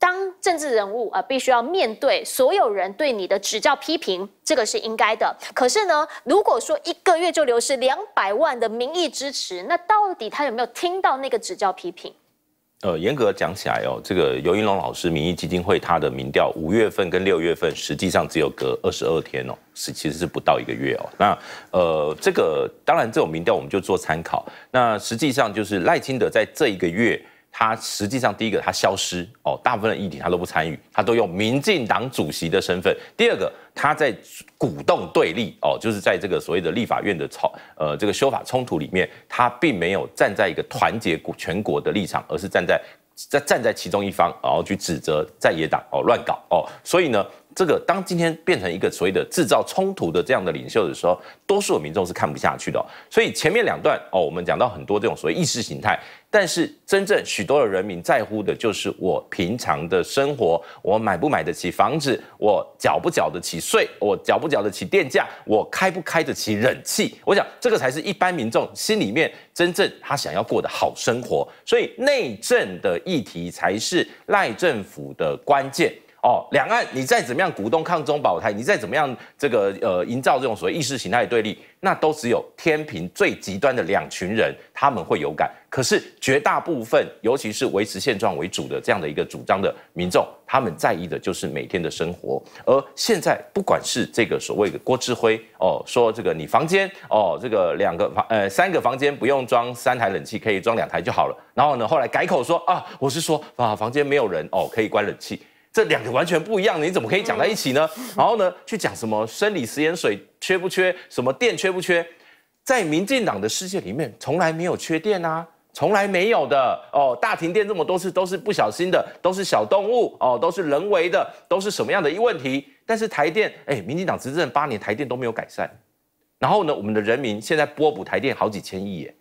当政治人物啊，必须要面对所有人对你的指教批评，这个是应该的。可是呢，如果说一个月就流失两百万的民意支持，那到底他有没有听到那个指教批评？呃，严格讲起来哦，这个尤金龙老师民意基金会他的民调，五月份跟六月份实际上只有隔二十二天哦，是其实是不到一个月哦。那呃，这个当然这种民调我们就做参考。那实际上就是赖清德在这一个月。他实际上第一个，他消失哦，大部分的议题他都不参与，他都用民进党主席的身份。第二个，他在鼓动对立哦，就是在这个所谓的立法院的吵呃这个修法冲突里面，他并没有站在一个团结国全国的立场，而是站在在站在其中一方，然后去指责在野党哦乱搞哦。所以呢，这个当今天变成一个所谓的制造冲突的这样的领袖的时候，多数民众是看不下去的。所以前面两段哦，我们讲到很多这种所谓意识形态。但是真正许多的人民在乎的就是我平常的生活，我买不买得起房子，我缴不缴得起税，我缴不缴得起电价，我开不开得起冷气。我想这个才是一般民众心里面真正他想要过的好生活。所以内政的议题才是赖政府的关键。哦，两岸你再怎么样鼓动抗中保台，你再怎么样这个呃营造这种所谓意识形态对立，那都只有天平最极端的两群人他们会有感。可是绝大部分，尤其是维持现状为主的这样的一个主张的民众，他们在意的就是每天的生活。而现在不管是这个所谓的郭智辉哦说这个你房间哦这个两个房呃三个房间不用装三台冷气，可以装两台就好了。然后呢，后来改口说啊，我是说啊房间没有人哦可以关冷气。这两个完全不一样，你怎么可以讲在一起呢？然后呢，去讲什么生理食盐水缺不缺，什么电缺不缺？在民进党的世界里面，从来没有缺电啊，从来没有的哦。大停电这么多次，都是不小心的，都是小动物哦，都是人为的，都是什么样的一个问题？但是台电，哎，民进党执政八年，台电都没有改善。然后呢，我们的人民现在拨补台电好几千亿，耶，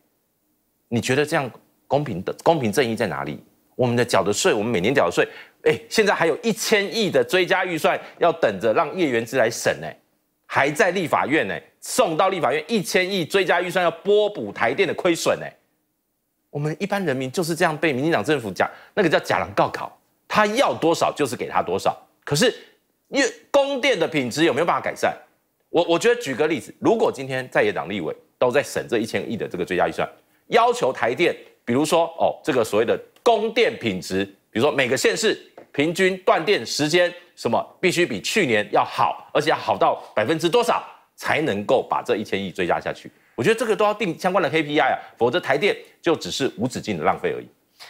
你觉得这样公平的公平正义在哪里？我们的缴的税，我们每年缴的税，哎，现在还有一千亿的追加预算要等着让叶元之来审，呢，还在立法院，呢，送到立法院一千亿追加预算要拨补台电的亏损，呢。我们一般人民就是这样被民进党政府假那个叫假郎告考，他要多少就是给他多少，可是业供电的品质有没有办法改善？我我觉得举个例子，如果今天在野党立委都在审这一千亿的这个追加预算，要求台电，比如说哦，这个所谓的。供电品质，比如说每个县市平均断电时间什么，必须比去年要好，而且要好到百分之多少才能够把这一千亿追加下去？我觉得这个都要定相关的 KPI 啊，否则台电就只是无止境的浪费而已。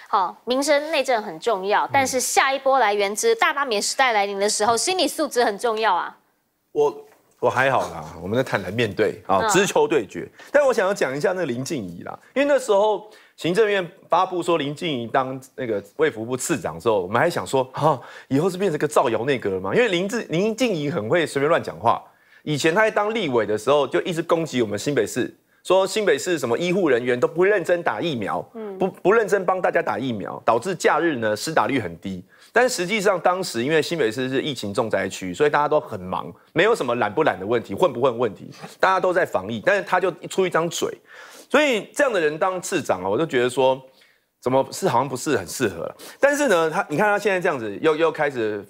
好，民生内政很重要，但是下一波来源之大罢免时代来临的时候，心理素质很重要啊。我我还好啦，我们在坦然面对啊，直球对决。但我想要讲一下那林静怡啦，因为那时候。行政院发布说林静怡当那个卫福部次长之后，我们还想说，哈，以后是变成个造谣内阁了吗？因为林志林静怡很会随便乱讲话。以前他在当立委的时候，就一直攻击我们新北市，说新北市什么医护人员都不认真打疫苗，嗯，不不认真帮大家打疫苗，导致假日呢施打率很低。但实际上当时因为新北市是疫情重灾区，所以大家都很忙，没有什么懒不懒的问题，混不混问题，大家都在防疫。但是他就出一张嘴。所以这样的人当次长啊，我就觉得说，怎么是好像不是很适合但是呢，他你看他现在这样子，又又开始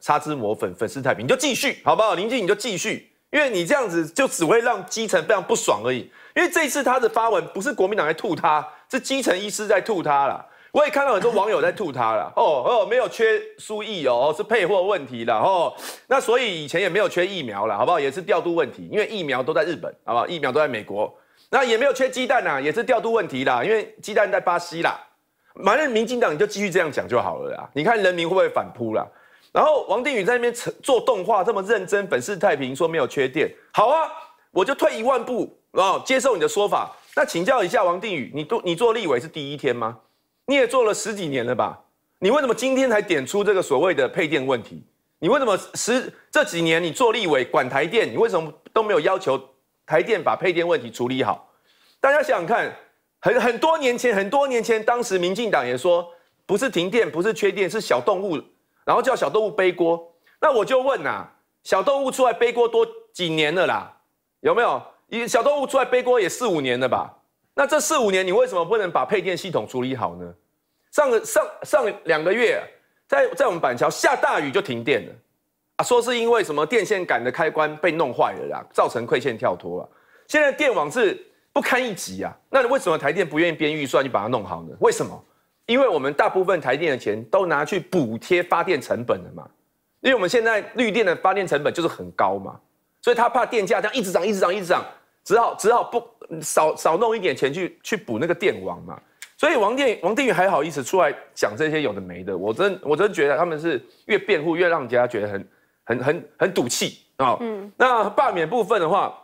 擦脂抹粉，粉饰太平，你就继续好不好？林静你就继续，因为你这样子就只会让基层非常不爽而已。因为这次他的发文不是国民党在吐他，是基层医师在吐他了。我也看到很多网友在吐他了。哦哦，没有缺输液哦，是配货问题了哦。那所以以前也没有缺疫苗了，好不好？也是调度问题，因为疫苗都在日本，好不好？疫苗都在美国。那也没有缺鸡蛋啊，也是调度问题啦，因为鸡蛋在巴西啦。反正民进党你就继续这样讲就好了啦。你看人民会不会反扑啦？然后王定宇在那边做动画这么认真，粉饰太平说没有缺电。好啊，我就退一万步啊，接受你的说法。那请教一下王定宇，你做你做立委是第一天吗？你也做了十几年了吧？你为什么今天才点出这个所谓的配电问题？你为什么十这几年你做立委管台电，你为什么都没有要求？台电把配电问题处理好，大家想想看，很很多年前，很多年前，当时民进党也说不是停电，不是缺电，是小动物，然后叫小动物背锅。那我就问呐，小动物出来背锅多几年了啦？有没有？小动物出来背锅也四五年了吧？那这四五年你为什么不能把配电系统处理好呢？上个上上两个月，在在我们板桥下大雨就停电了。啊，说是因为什么电线杆的开关被弄坏了啊，造成馈线跳脱了。现在电网是不堪一击啊。那你为什么台电不愿意编预算去把它弄好呢？为什么？因为我们大部分台电的钱都拿去补贴发电成本了嘛。因为我们现在绿电的发电成本就是很高嘛，所以他怕电价这样一直涨、一直涨、一直涨，只好只好不少少弄一点钱去去补那个电网嘛。所以王电王定宇还好意思出来讲这些有的没的，我真我真觉得他们是越辩护越让人家觉得很。很很很赌气啊！嗯，那罢免部分的话，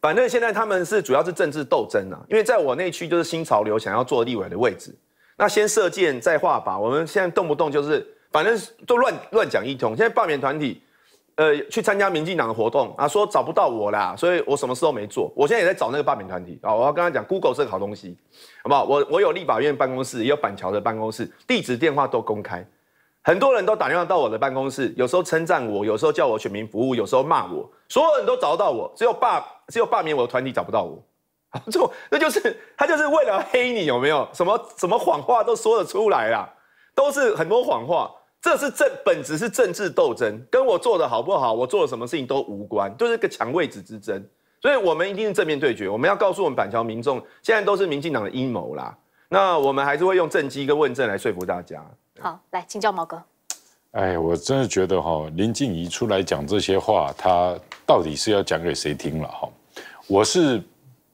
反正现在他们是主要是政治斗争啊，因为在我那区就是新潮流想要做立委的位置，那先射箭再画靶。我们现在动不动就是反正都乱乱讲一通。现在罢免团体，呃，去参加民进党的活动啊，说找不到我啦，所以我什么事都没做。我现在也在找那个罢免团体啊，我要跟他讲，Google 是个好东西，好不好？我我有立法院办公室，也有板桥的办公室，地址电话都公开。很多人都打电话到我的办公室，有时候称赞我，有时候叫我选民服务，有时候骂我。所有人都找到我，只有罢，只有罢免我的团体找不到我。啊，[laughs] 就那就是他就是为了黑你，有没有什么什么谎话都说得出来啦？都是很多谎话。这是政，本质是政治斗争，跟我做的好不好，我做了什么事情都无关，就是个抢位置之争。所以，我们一定是正面对决。我们要告诉我们板桥民众，现在都是民进党的阴谋啦。那我们还是会用正击跟问政来说服大家。好，来请教毛哥。哎，我真的觉得哈，林静怡出来讲这些话，她到底是要讲给谁听了哈？我是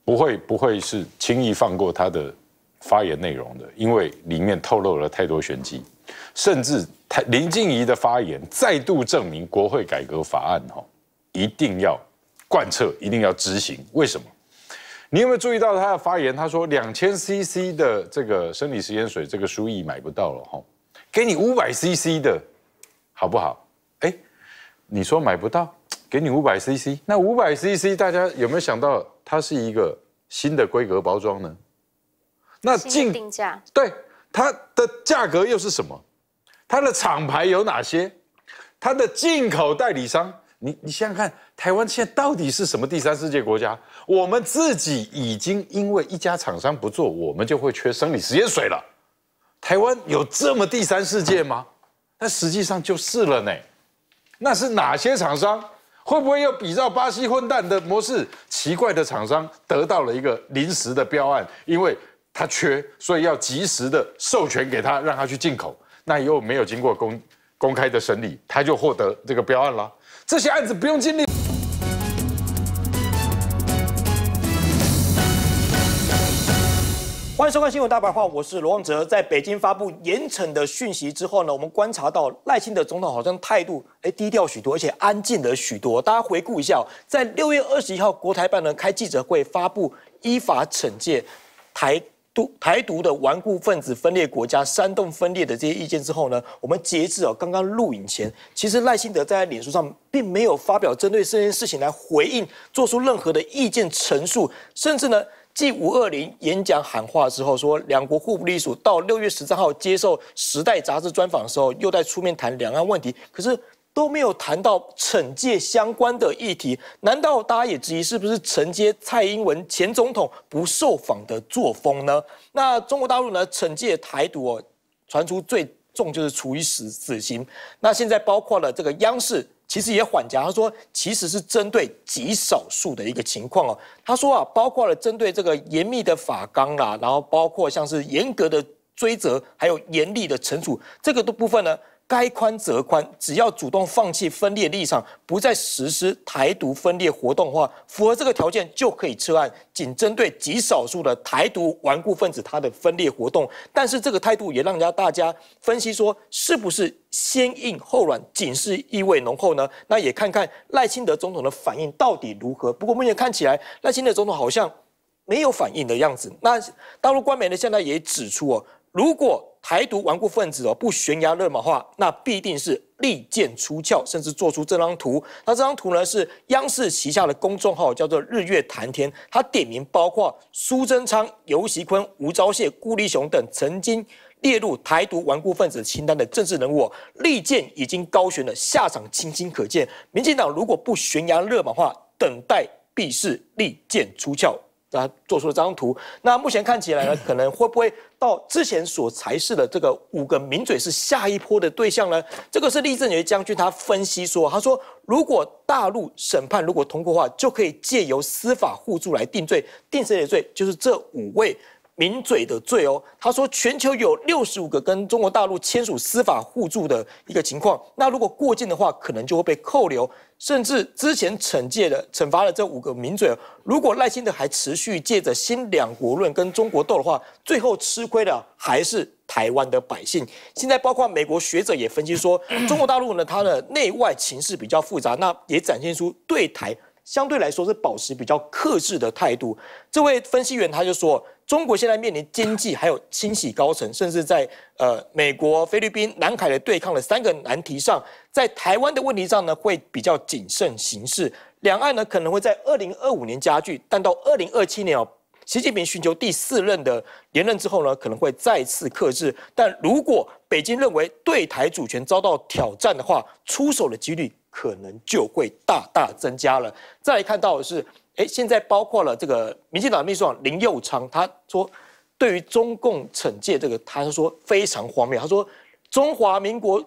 不会不会是轻易放过她的发言内容的，因为里面透露了太多玄机。甚至林静怡的发言再度证明，国会改革法案哈一定要贯彻，一定要执行。为什么？你有没有注意到她的发言？她说两千 CC 的这个生理食盐水，这个苏益买不到了哈。给你五百 CC 的好不好？哎，你说买不到，给你五百 CC。那五百 CC，大家有没有想到它是一个新的规格包装呢？那进定价对它的价格又是什么？它的厂牌有哪些？它的进口代理商，你你想想看，台湾现在到底是什么第三世界国家？我们自己已经因为一家厂商不做，我们就会缺生理实验水了。台湾有这么第三世界吗？但实际上就是了呢。那是哪些厂商？会不会又比照巴西混蛋的模式，奇怪的厂商得到了一个临时的标案，因为他缺，所以要及时的授权给他，让他去进口。那又没有经过公公开的审理，他就获得这个标案了。这些案子不用经历。欢迎收看《新闻大白话》，我是罗旺哲。在北京发布严惩的讯息之后呢，我们观察到赖清德总统好像态度哎低调许多，而且安静了许多。大家回顾一下，在六月二十一号国台办呢开记者会发布依法惩戒台独台独的顽固分子分裂国家、煽动分裂的这些意见之后呢，我们截至哦刚刚录影前，其实赖清德在脸书上并没有发表针对这件事情来回应，做出任何的意见陈述，甚至呢。继五二零演讲喊话之后，说两国互不隶属。到六月十三号接受《时代》杂志专访的时候，又在出面谈两岸问题，可是都没有谈到惩戒相关的议题。难道大家也质疑是不是承接蔡英文前总统不受访的作风呢？那中国大陆呢？惩戒台独哦，传出最重就是处以死死刑。那现在包括了这个央视。其实也缓颊，他说其实是针对极少数的一个情况哦。他说啊，包括了针对这个严密的法纲啦，然后包括像是严格的追责，还有严厉的惩处这个的部分呢。该宽则宽，只要主动放弃分裂立场，不再实施台独分裂活动的话，符合这个条件就可以撤案。仅针对极少数的台独顽固分子他的分裂活动，但是这个态度也让家大家分析说，是不是先硬后软，警示意味浓厚呢？那也看看赖清德总统的反应到底如何。不过目前看起来，赖清德总统好像没有反应的样子。那大陆官媒呢，现在也指出哦，如果。台独顽固分子哦，不悬崖勒马化，那必定是利剑出鞘，甚至做出这张图。那这张图呢，是央视旗下的公众号叫做“日月谈天”，它点名包括苏贞昌、尤习坤、吴钊燮、辜立雄等曾经列入台独顽固分子清单的政治人物。利剑已经高悬了，下场清晰可见。民进党如果不悬崖勒马化，等待必是利剑出鞘。他做出了这张图。那目前看起来呢，[clears throat] 可能会不会到之前所裁示的这个五个名嘴是下一波的对象呢？这个是立正杰将军他分析说，他说如果大陆审判如果通过的话，就可以借由司法互助来定罪，定谁的罪就是这五位。名嘴的罪哦，他说全球有六十五个跟中国大陆签署司法互助的一个情况，那如果过境的话，可能就会被扣留，甚至之前惩戒的惩罚了这五个名嘴。如果赖清德还持续借着新两国论跟中国斗的话，最后吃亏的还是台湾的百姓。现在包括美国学者也分析说，[clears throat] 中国大陆呢，它的内外情势比较复杂，那也展现出对台相对来说是保持比较克制的态度。这位分析员他就说。中国现在面临经济，还有清洗高层，甚至在呃美国、菲律宾、南海的对抗的三个难题上，在台湾的问题上呢，会比较谨慎行事。两岸呢可能会在二零二五年加剧，但到二零二七年哦，习近平寻求第四任的连任之后呢，可能会再次克制。但如果北京认为对台主权遭到挑战的话，出手的几率可能就会大大增加了。再来看到的是。哎，现在包括了这个民进党秘书长林佑昌，他说，对于中共惩戒这个，他说非常荒谬。他说，中华民国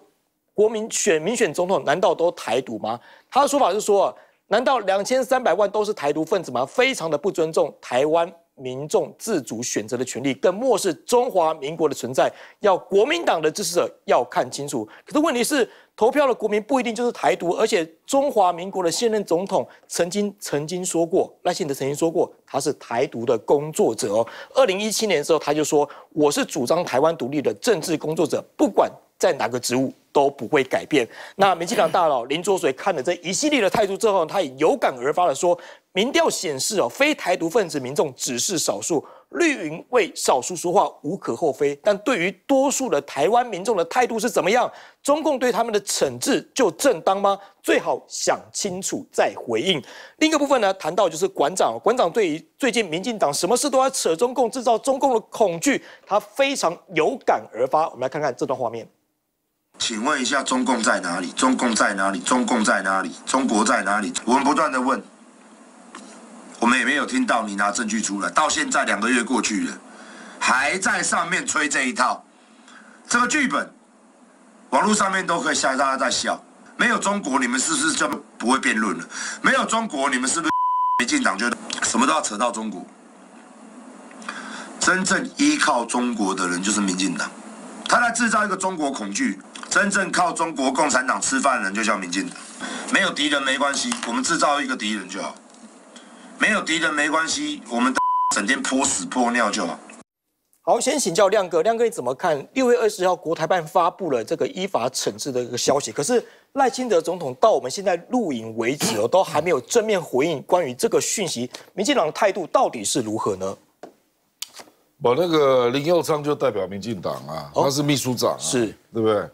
国民选民选总统，难道都台独吗？他的说法是说，难道两千三百万都是台独分子吗？非常的不尊重台湾民众自主选择的权利，更漠视中华民国的存在。要国民党的支持者要看清楚。可是问题是。投票的国民不一定就是台独，而且中华民国的现任总统曾经曾经说过，赖幸德曾经说过，他是台独的工作者哦。二零一七年的时候，他就说我是主张台湾独立的政治工作者，不管在哪个职务。都不会改变。那民进党大佬林卓水看了这一系列的态度之后，他也有感而发的说：“民调显示哦，非台独分子民众只是少数，绿营为少数说话无可厚非。但对于多数的台湾民众的态度是怎么样？中共对他们的惩治就正当吗？最好想清楚再回应。”另一个部分呢，谈到就是馆长，馆长对于最近民进党什么事都要扯中共，制造中共的恐惧，他非常有感而发。我们来看看这段画面。请问一下，中共在哪里？中共在哪里？中共在哪里？中国在哪里？我们不断的问，我们也没有听到你拿证据出来。到现在两个月过去了，还在上面吹这一套，这个剧本，网络上面都可以下，大家在笑。没有中国，你们是不是这么不会辩论了？没有中国，你们是不是 [laughs] 民进党就 [laughs] 什么都要扯到中国？真正依靠中国的人就是民进党。他在制造一个中国恐惧，真正靠中国共产党吃饭的人就叫民进党。没有敌人没关系，我们制造一个敌人就好。没有敌人没关系，我们整天泼屎泼尿就好。好，先请教亮哥，亮哥你怎么看？六月二十号，国台办发布了这个依法惩治的一个消息，可是赖清德总统到我们现在录影为止哦，都还没有正面回应关于这个讯息，民进党的态度到底是如何呢？我那个林佑昌就代表民进党啊，他是秘书长啊，是，对不对？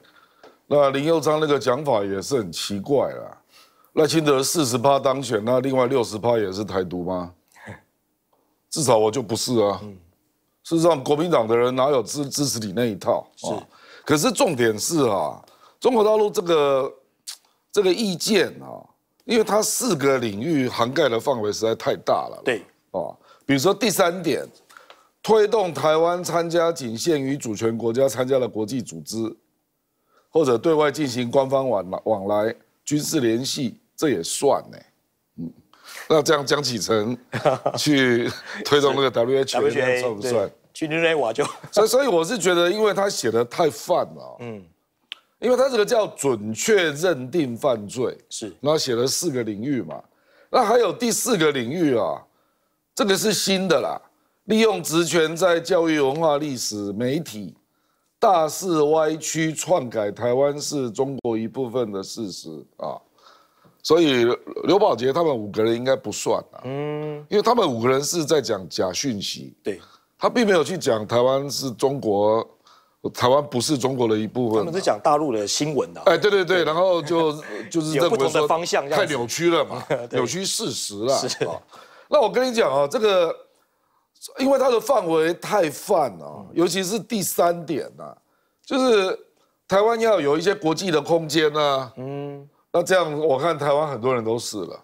那林佑昌那个讲法也是很奇怪啦。赖清德四十趴当选，那另外六十趴也是台独吗？[laughs] 至少我就不是啊。事实上，国民党的人哪有支支持你那一套？是。可是重点是啊，中国大陆这个这个意见啊，因为它四个领域涵盖的范围实在太大了。对。哦，比如说第三点。推动台湾参加仅限于主权国家参加的国际组织，或者对外进行官方往来往来、军事联系，这也算呢。嗯，那这样江启程 [laughs] 去推动那个 W H A 算不算？去日内瓦就。所以，所以我是觉得，因为他写的太泛了。嗯，因为他这个叫准确认定犯罪，是然后写了四个领域嘛？那还有第四个领域啊，这个是新的啦。利用职权在教育、文化、历史、媒体，大肆歪曲、篡改台湾是中国一部分的事实啊！所以刘保杰他们五个人应该不算啊，嗯，因为他们五个人是在讲假讯息，对，他并没有去讲台湾是中国，台湾不是中国的一部分。他们是讲大陆的新闻啊，哎，对对对，然后就就是 [laughs] 有不同的方向，太扭曲了嘛，[laughs] 扭曲事实了。那我跟你讲啊，这个。因为它的范围太泛了，尤其是第三点呐，就是台湾要有一些国际的空间呢。嗯，那这样我看台湾很多人都是了，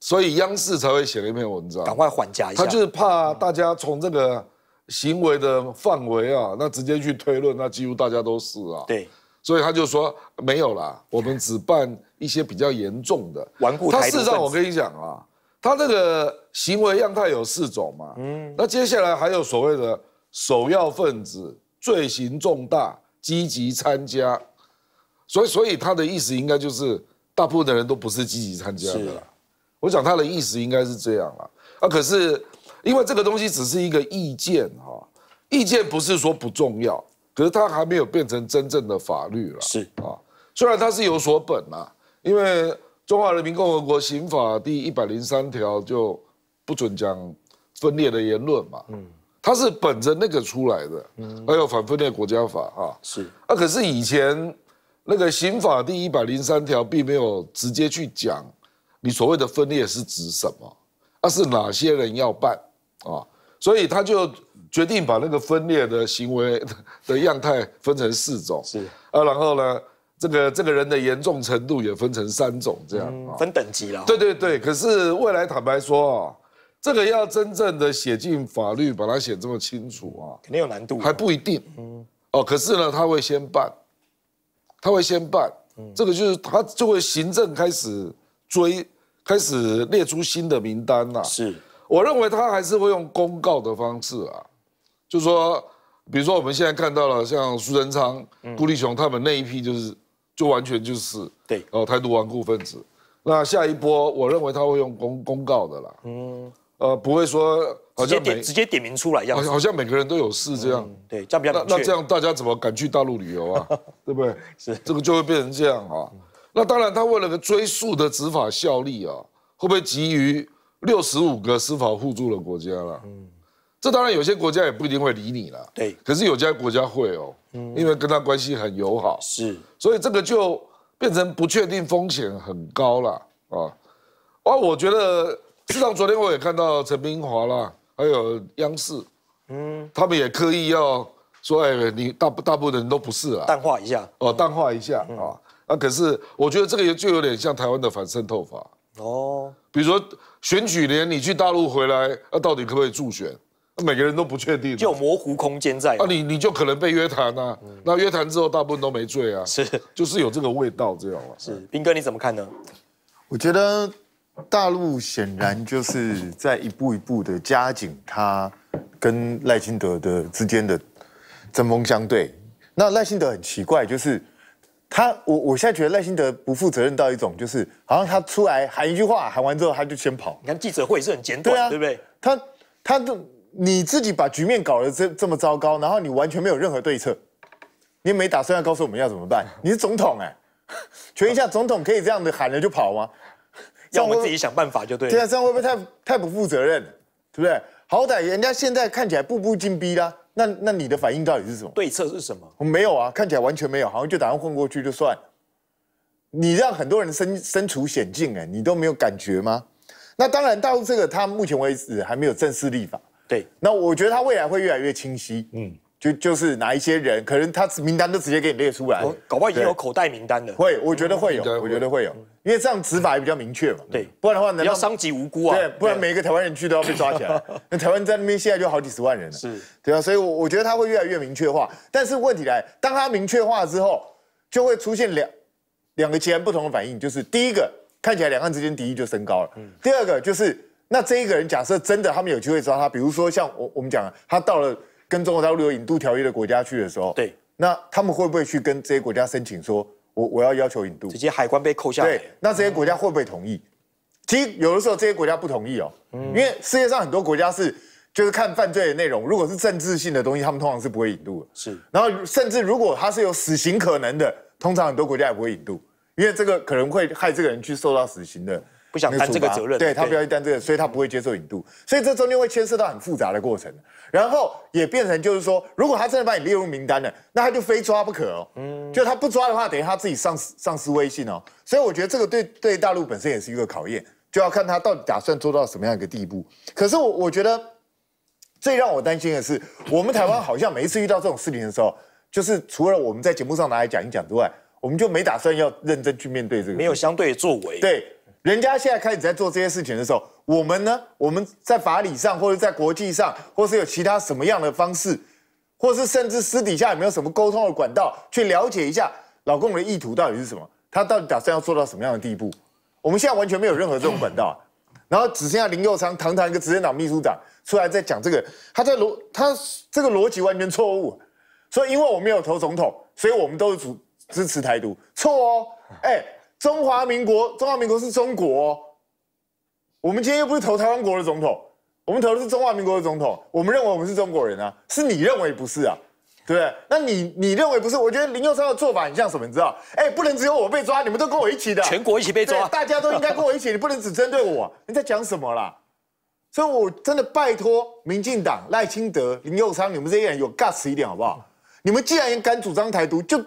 所以央视才会写了一篇文章，赶快缓加一下。他就是怕大家从这个行为的范围啊，那直接去推论，那几乎大家都是啊。对，所以他就说没有啦，我们只办一些比较严重的顽固。他事实上，我跟你讲啊，他这个。行为样态有四种嘛？嗯，那接下来还有所谓的首要分子、罪行重大、积极参加，所以所以他的意思应该就是大部分的人都不是积极参加的啦。我想他的意思应该是这样啦。啊，可是因为这个东西只是一个意见哈，意见不是说不重要，可是它还没有变成真正的法律了。是啊，虽然它是有所本啦，因为《中华人民共和国刑法》第一百零三条就。不准讲分裂的言论嘛？嗯，他是本着那个出来的。嗯，还有反分裂国家法啊。是啊，可是以前那个刑法第一百零三条并没有直接去讲，你所谓的分裂是指什么？啊，是哪些人要办啊？所以他就决定把那个分裂的行为 [laughs] 的样态分成四种。是啊，然后呢，这个这个人的严重程度也分成三种，这样分等级了。对对对，可是未来坦白说啊。这个要真正的写进法律，把它写这么清楚啊，肯定有难度，还不一定。嗯，哦，可是呢，他会先办，他会先办，这个就是他就会行政开始追，开始列出新的名单啦。是，我认为他还是会用公告的方式啊，就说，比如说我们现在看到了像苏贞昌、辜立雄他们那一批，就是就完全就是对哦，台度顽固分子。那下一波，我认为他会用公公告的啦。嗯。呃，不会说好像每直接点名出来样，好像每个人都有事这样，对，这样比较那这样大家怎么敢去大陆旅游啊？[laughs] 对不对？是这个就会变成这样啊。那当然，他为了个追溯的执法效力啊，会不会急于六十五个司法互助的国家了？嗯，这当然有些国家也不一定会理你了。对，可是有些国家会哦，嗯，因为跟他关系很友好。是，所以这个就变成不确定风险很高了啊。我觉得。事实上，昨天我也看到陈冰华啦，还有央视，嗯，他们也刻意要说：“哎，你大部大部分人都不是啊，淡化一下哦，淡化一下啊。”那可是，我觉得这个就有点像台湾的反渗透法哦。比如说，选举年你去大陆回来，那到底可不可以助选？每个人都不确定，就模糊空间在啊，你你就可能被约谈啊。那约谈之后，大部分都没罪啊，是，就是有这个味道这样了。是，斌哥你怎么看呢？我觉得。大陆显然就是在一步一步的加紧他跟赖清德的之间的针锋相对。那赖清德很奇怪，就是他我我现在觉得赖清德不负责任到一种，就是好像他出来喊一句话，喊完之后他就先跑。你看记者会是很简短，对不对？他他的你自己把局面搞得这这么糟糕，然后你完全没有任何对策，你也没打算要告诉我们要怎么办？你是总统哎，全一下总统可以这样的喊了就跑吗？让我们自己想办法就对了，这样会不会太太不负责任？对不对？好歹人家现在看起来步步紧逼啦，那那你的反应到底是什么？对策是什么？我没有啊，看起来完全没有，好像就打算混过去就算。你让很多人身身处险境，哎，你都没有感觉吗？那当然，到这个他目前为止还没有正式立法，对，那我觉得他未来会越来越清晰，嗯。就就是哪一些人，可能他名单都直接给你列出来，搞不好已经有口袋名单了。会，我觉得会有，我觉得会有，因为这样执法也比较明确嘛。对，不然的话你要伤及无辜啊。对，不然每一个台湾人去都要被抓起来。[laughs] 那台湾在那边现在就好几十万人了。是，对啊，所以，我我觉得他会越来越明确化。但是问题来，当他明确化之后，就会出现两两个截然不同的反应，就是第一个看起来两岸之间敌意就升高了。嗯。第二个就是那这一个人，假设真的他们有机会抓他，比如说像我我们讲他到了。跟中国大陆有引渡条约的国家去的时候，对，那他们会不会去跟这些国家申请说，我我要要求引渡？直接海关被扣下，对，那这些国家会不会同意？其实有的时候这些国家不同意哦，因为世界上很多国家是就是看犯罪的内容，如果是政治性的东西，他们通常是不会引渡的。是，然后甚至如果他是有死刑可能的，通常很多国家也不会引渡，因为这个可能会害这个人去受到死刑的。不想担这个责任，对他不要担这个，所以他不会接受引渡，所以这中间会牵涉到很复杂的过程，然后也变成就是说，如果他真的把你列入名单了，那他就非抓不可哦。嗯，就他不抓的话，等于他自己丧失丧失威信哦。所以我觉得这个对对大陆本身也是一个考验，就要看他到底打算做到什么样一个地步。可是我我觉得最让我担心的是，我们台湾好像每一次遇到这种事情的时候，就是除了我们在节目上拿来讲一讲之外，我们就没打算要认真去面对这个，没有相对作为，对。人家现在开始在做这些事情的时候，我们呢？我们在法理上，或者在国际上，或是有其他什么样的方式，或是甚至私底下有没有什么沟通的管道，去了解一下老公的意图到底是什么？他到底打算要做到什么样的地步？我们现在完全没有任何这种管道，然后只剩下林佑昌堂堂一个执政党秘书长出来在讲这个，他在逻他这个逻辑完全错误。所以，因为我没有投总统，所以我们都是主支持台独，错哦，哎。中华民国，中华民国是中国。我们今天又不是投台湾国的总统，我们投的是中华民国的总统。我们认为我们是中国人啊，是你认为不是啊？对不对？那你你认为不是？我觉得林佑昌的做法很像什么？你知道？哎，不能只有我被抓，你们都跟我一起的。全国一起被抓，大家都应该跟我一起。你不能只针对我。你在讲什么啦？所以，我真的拜托民进党赖清德、林佑昌，你们这人有尬 s 一点好不好？你们既然敢主张台独，就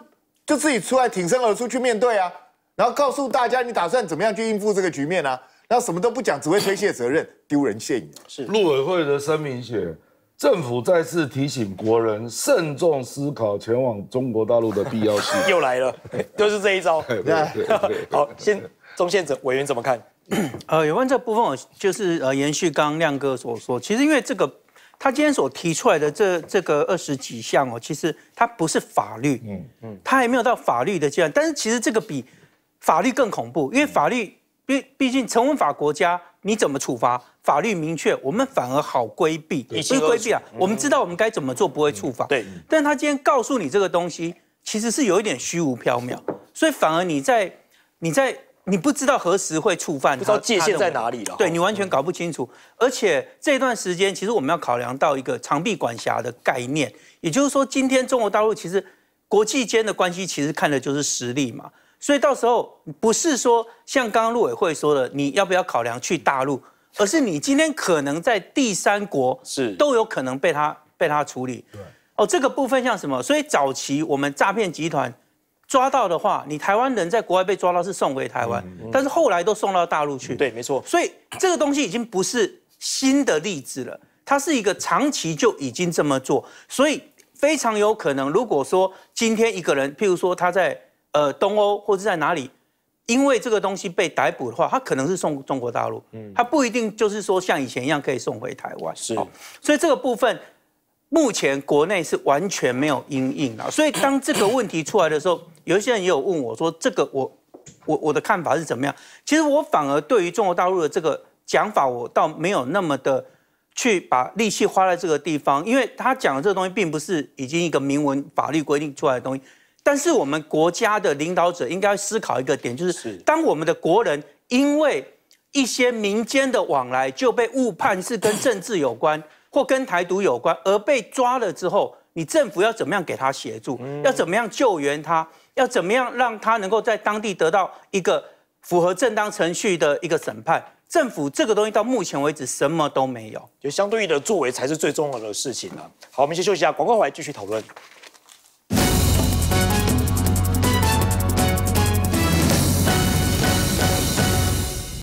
就自己出来挺身而出去面对啊！然后告诉大家，你打算怎么样去应付这个局面呢？然后什么都不讲，只会推卸责任，丢人现眼。是。陆委会的声明写，政府再次提醒国人慎重思考前往中国大陆的必要性。[laughs] 又来了，就是这一招。对好，先中线者委员怎么看？[coughs] 呃，有关这部分，我就是呃延续刚刚亮哥所说，其实因为这个，他今天所提出来的这这个二十几项哦，其实它不是法律，嗯嗯，它还没有到法律的阶段，但是其实这个比。法律更恐怖，因为法律，毕毕竟成文法国家，你怎么处罚？法律明确，我们反而好规避，不是规避啊，我们知道我们该怎么做，不会触犯。对。但他今天告诉你这个东西，其实是有一点虚无缥缈，所以反而你在，你在，你不知道何时会触犯，不知道界限在哪里了。对你完全搞不清楚。而且这段时间，其实我们要考量到一个长臂管辖的概念，也就是说，今天中国大陆其实国际间的关系，其实看的就是实力嘛。所以到时候不是说像刚刚陆委会说的，你要不要考量去大陆，而是你今天可能在第三国是都有可能被他被他处理。对哦，这个部分像什么？所以早期我们诈骗集团抓到的话，你台湾人在国外被抓到是送回台湾，但是后来都送到大陆去。对，没错。所以这个东西已经不是新的例子了，它是一个长期就已经这么做，所以非常有可能，如果说今天一个人，譬如说他在。呃，东欧或者在哪里，因为这个东西被逮捕的话，他可能是送中国大陆，嗯，他不一定就是说像以前一样可以送回台湾，是，所以这个部分目前国内是完全没有阴影了。所以当这个问题出来的时候，有一些人也有问我说：“这个我，我我的看法是怎么样？”其实我反而对于中国大陆的这个讲法，我倒没有那么的去把力气花在这个地方，因为他讲的这个东西并不是已经一个明文法律规定出来的东西。但是我们国家的领导者应该思考一个点，就是当我们的国人因为一些民间的往来就被误判是跟政治有关或跟台独有关而被抓了之后，你政府要怎么样给他协助，要怎么样救援他，要怎么样让他能够在当地得到一个符合正当程序的一个审判？政府这个东西到目前为止什么都没有，就相对应的作为才是最重要的事情了。好，我们先休息一下，广告回来继续讨论。